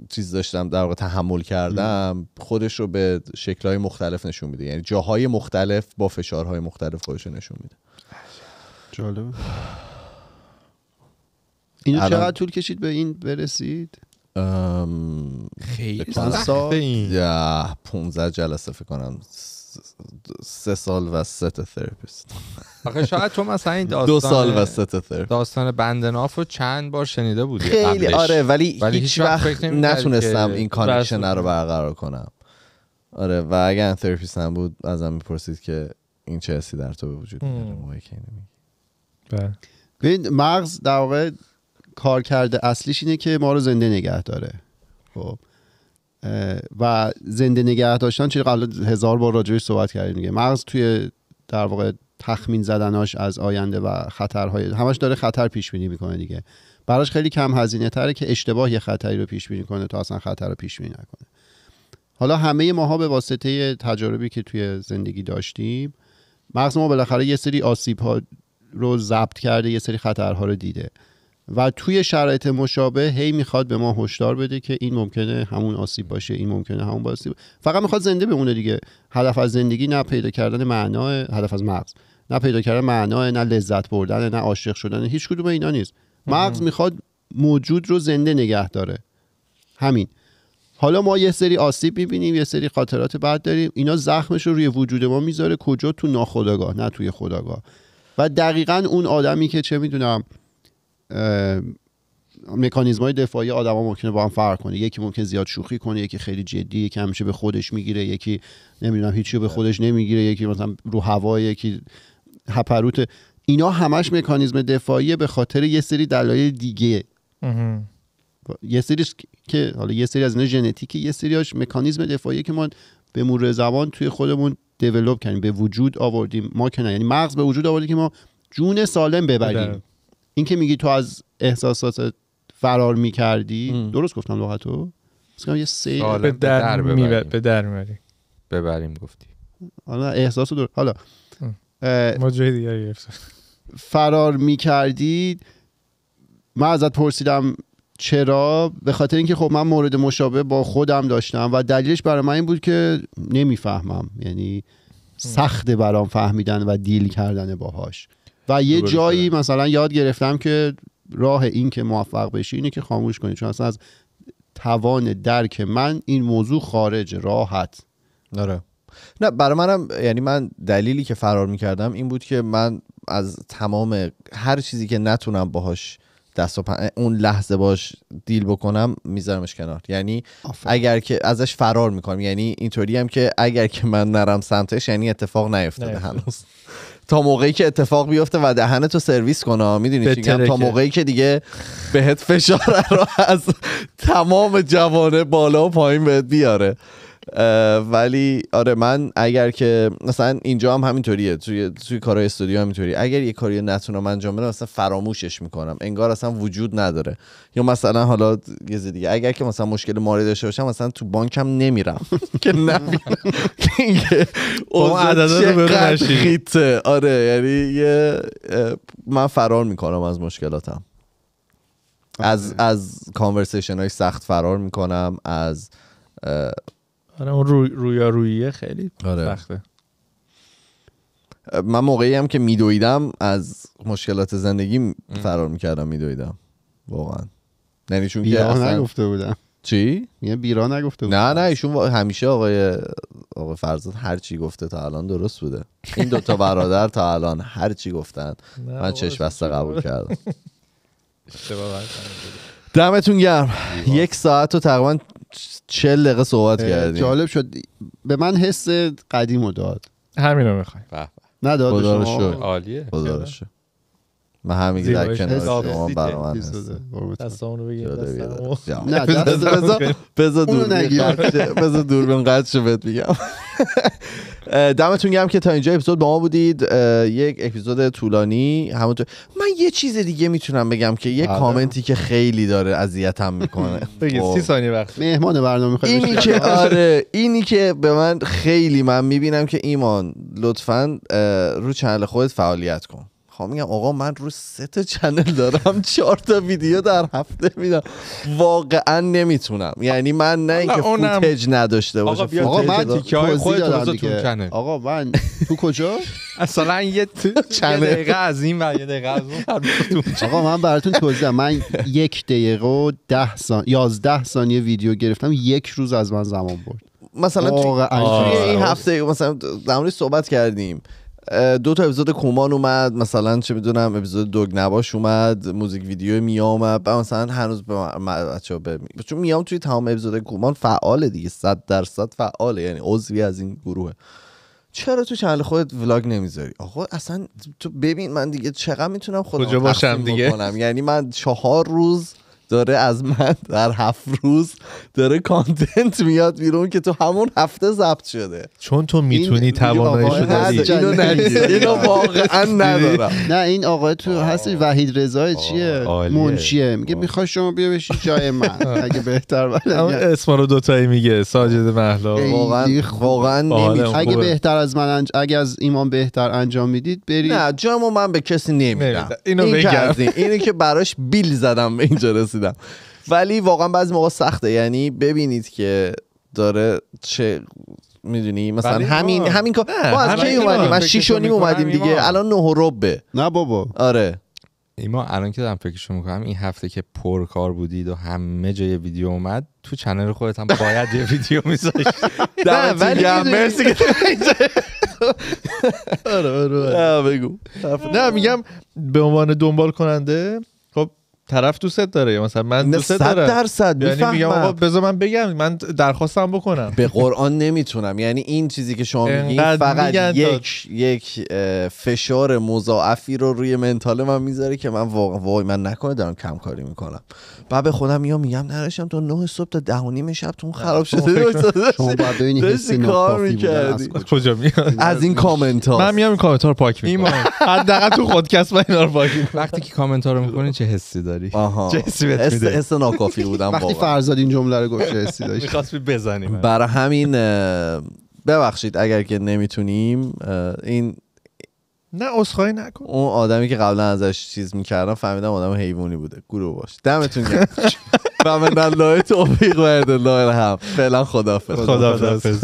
چیز داشتم در واقع تحمل کردم خودش رو به شکلهای مختلف نشون میده یعنی جاهای مختلف با فشارهای مختلف خودش رو نشون میده جالب اینو چقدر طول کشید به این برسید خیلی سخته این 15 جلسه فکر کنم سه سال و تا تراپیست آخه شاید تو مثلا این داستان دو سال و سه تراپیست داستان بندناف رو چند بار شنیده بودی خیلی قبلش. آره ولی, ولی هیچ وقت نتونستم این کانکشن رو برقرار کنم آره و اگر تراپیست هم بود ازم میپرسید که این چه حسی در تو به وجود میاره موقعی بله. ببین مغز در واقع کار کرده اصلیش اینه که ما رو زنده نگه داره خب و زنده نگه داشتن چه قبل هزار بار راجعش صحبت کردیم دیگه مغز توی در واقع تخمین زدناش از آینده و خطرهای همش داره خطر پیش بینی میکنه دیگه براش خیلی کم هزینه تره که اشتباه یه خطری رو پیش بینی کنه تا اصلا خطر رو پیش بینی نکنه حالا همه ماها به واسطه تجاربی که توی زندگی داشتیم مغز ما بالاخره یه سری آسیب ها رو ضبط کرده یه سری خطرها رو دیده و توی شرایط مشابه هی میخواد به ما هشدار بده که این ممکنه همون آسیب باشه این ممکنه همون باشه فقط میخواد زنده بمونه دیگه هدف از زندگی نه پیدا کردن معنا هدف از مغز نه پیدا کردن معنا نه لذت بردن نه عاشق شدن هیچ کدوم اینا نیست مغز میخواد موجود رو زنده نگه داره همین حالا ما یه سری آسیب میبینیم یه سری خاطرات بد داریم اینا زخمش رو روی وجود ما میذاره کجا تو ناخداگاه نه توی خداگاه و دقیقا اون آدمی که چه میدونم مکانیزم های دفاعی ها ممکنه با هم فرق کنه یکی ممکن زیاد شوخی کنه یکی خیلی جدی یکی همیشه به خودش میگیره یکی نمیدونم هیچی رو به خودش نمیگیره یکی مثلا رو هوا یکی هپروت اینا همش مکانیزم دفاعی به خاطر یه سری دلایل دیگه یه سریش که حالا یه سری از اینا ژنتیکه یه سریاش مکانیزم دفاعی که ما به مرور زمان توی خودمون دیولپ کردیم به وجود آوردیم ما که نه یعنی مغز به وجود آوردی که ما جون سالم ببریم بله. این که میگی تو از احساسات فرار میکردی درست گفتم لغت تو؟ یه سیل به در, به در ببریم گفتی حالا احساس در حالا ما دیگری فرار میکردی من ازت پرسیدم چرا به خاطر اینکه خب من مورد مشابه با خودم داشتم و دلیلش برای من این بود که نمیفهمم یعنی سخت برام فهمیدن و دیل کردن باهاش و یه جایی مثلا یاد گرفتم که راه این که موفق بشی اینه که خاموش کنی چون اصلا از توان درک من این موضوع خارج راحت آره نه برای منم یعنی من دلیلی که فرار میکردم این بود که من از تمام هر چیزی که نتونم باهاش دست و پن... اون لحظه باش دیل بکنم میذارمش کنار یعنی اگر که ازش فرار میکنم یعنی اینطوری هم که اگر که من نرم سمتش یعنی اتفاق نیفتاده هنوز تا موقعی که اتفاق بیفته و دهن تو سرویس کنه میدونی چی تا موقعی که دیگه بهت فشار رو از تمام جوانه بالا و پایین بهت بیاره ولی آره من اگر که مثلا اینجا هم همینطوریه توی توی کارهای استودیو همینطوری اگر یه کاری نتونم انجام بدم مثلا فراموشش میکنم انگار اصلا وجود نداره یا مثلا حالا یه دیگه اگر که مثلا مشکل مالی داشته باشم مثلا تو هم نمیرم که نه اون آره یعنی یه من فرار میکنم از مشکلاتم از از کانورسیشن های سخت فرار میکنم از آره اون رو... رویه خیلی آره. سخته من موقعی هم که میدویدم از مشکلات زندگی فرار میکردم میدویدم واقعا یعنی چون که اصلا... نگفته بودم چی؟ میگه بیرا نگفته نه نه ایشون همیشه آقای آقای فرزاد هر چی گفته تا الان درست بوده این دوتا برادر تا الان هر چی گفتن من چشم بسته قبول کردم دمتون گرم یک ساعت و تقریبا چل دقیقه صحبت کردیم جالب شد به من حس قدیم رو داد همین رو میخوایم نداد خدا رو شد عالیه خدا رو شد من همین که در کنار شما برام هست دستامونو بگیر نه دست بزا بزا دور بزا دور بنقدر شو بهت میگم دمتون گرم که تا اینجا اپیزود با ما بودید یک اپیزود طولانی همونطور من یه چیز دیگه میتونم بگم که یه بله. کامنتی که خیلی داره اذیتم میکنه بگید خب. ثانیه وقت مهمان برنامه اینی که آره اینی که به من خیلی من میبینم که ایمان لطفا رو چنل خودت فعالیت کن میگم آقا من رو سه تا چنل دارم چهار تا ویدیو در هفته میدم واقعا نمیتونم یعنی من نه اینکه فوتج نداشته باشه آقا, من تیکه های چنل آقا من تو کجا اصلا یه دقیقه از این و یه دقیقه از اون آقا من براتون توضیح من یک دقیقه و ده سان... یازده ثانیه ویدیو گرفتم یک روز از من زمان برد مثلا توی این هفته مثلا در صحبت کردیم دو تا اپیزود کومان اومد مثلا چه میدونم اپیزود دوگ نباش اومد موزیک ویدیو میام و مثلا هنوز به بچا چون میام توی تمام اپیزود کومان فعاله دیگه 100 درصد فعاله یعنی عضوی از این گروه چرا تو چنل خودت ولاگ نمیذاری آقا اصلا تو ببین من دیگه چقدر میتونم خودم کجا باشم دیگه یعنی من چهار روز داره از من در هفت روز داره کانتنت میاد بیرون که تو همون هفته ضبط شده چون تو میتونی توانایی شده اینو اینو واقعا ندارم نه این آقای تو هستی وحید رضا چیه منشیه میگه میخوای شما بیا بشی جای من اگه بهتر ولی اسم رو دوتایی میگه ساجد مهلا واقعا واقعا اگه بهتر از من اگه از ایمان بهتر انجام میدید برید نه جامو من به کسی نمیدم اینو بگردین اینی که براش بیل زدم به اینجا رسیدم ولی واقعا بعضی موقع سخته یعنی ببینید که داره چه میدونی مثلا همین همین, همین کار ما از کی اومدیم از 6 و نیم اومدیم دیگه الان 9 و ربه نه بابا آره ما الان که دارم فکرشون میکنم این هفته که پرکار بودید و همه جای ویدیو اومد تو چنل خودت هم باید یه ویدیو میذاشت نه مرسی که آره, آره،, آره. بگو نه میگم به عنوان دنبال کننده طرف دوست داره مثلا من دوست دارم درصد یعنی میگم آقا بذار من بگم من درخواستم بکنم به قرآن نمیتونم یعنی این چیزی که شما میگی فقط یک داد. یک فشار مضاعفی رو روی منتال من میذاره که من واقعا وای من نکنه دارم کم کاری میکنم بعد به خودم میام میگم نراشم تو 9 صبح تا 10 نیم شب تو خراب شده شما بعد این حسی کار کجا میاد از این کامنت ها من میام این کامنت ها رو پاک میکنم حداقل تو پادکست من اینا رو پاک وقتی که کامنت ها رو میکنین چه حسی داری داری آها بودم وقتی فرزاد این جمله رو گفت جسی داشت می‌خواست بزنیم برای همین ببخشید اگر که نمیتونیم این نه اسخای نکن اون آدمی که قبلا ازش چیز میکردم فهمیدم آدم حیوانی بوده گروه باش دمتون گرم و من الله توفیق و هم فعلا خدافظ خدافظ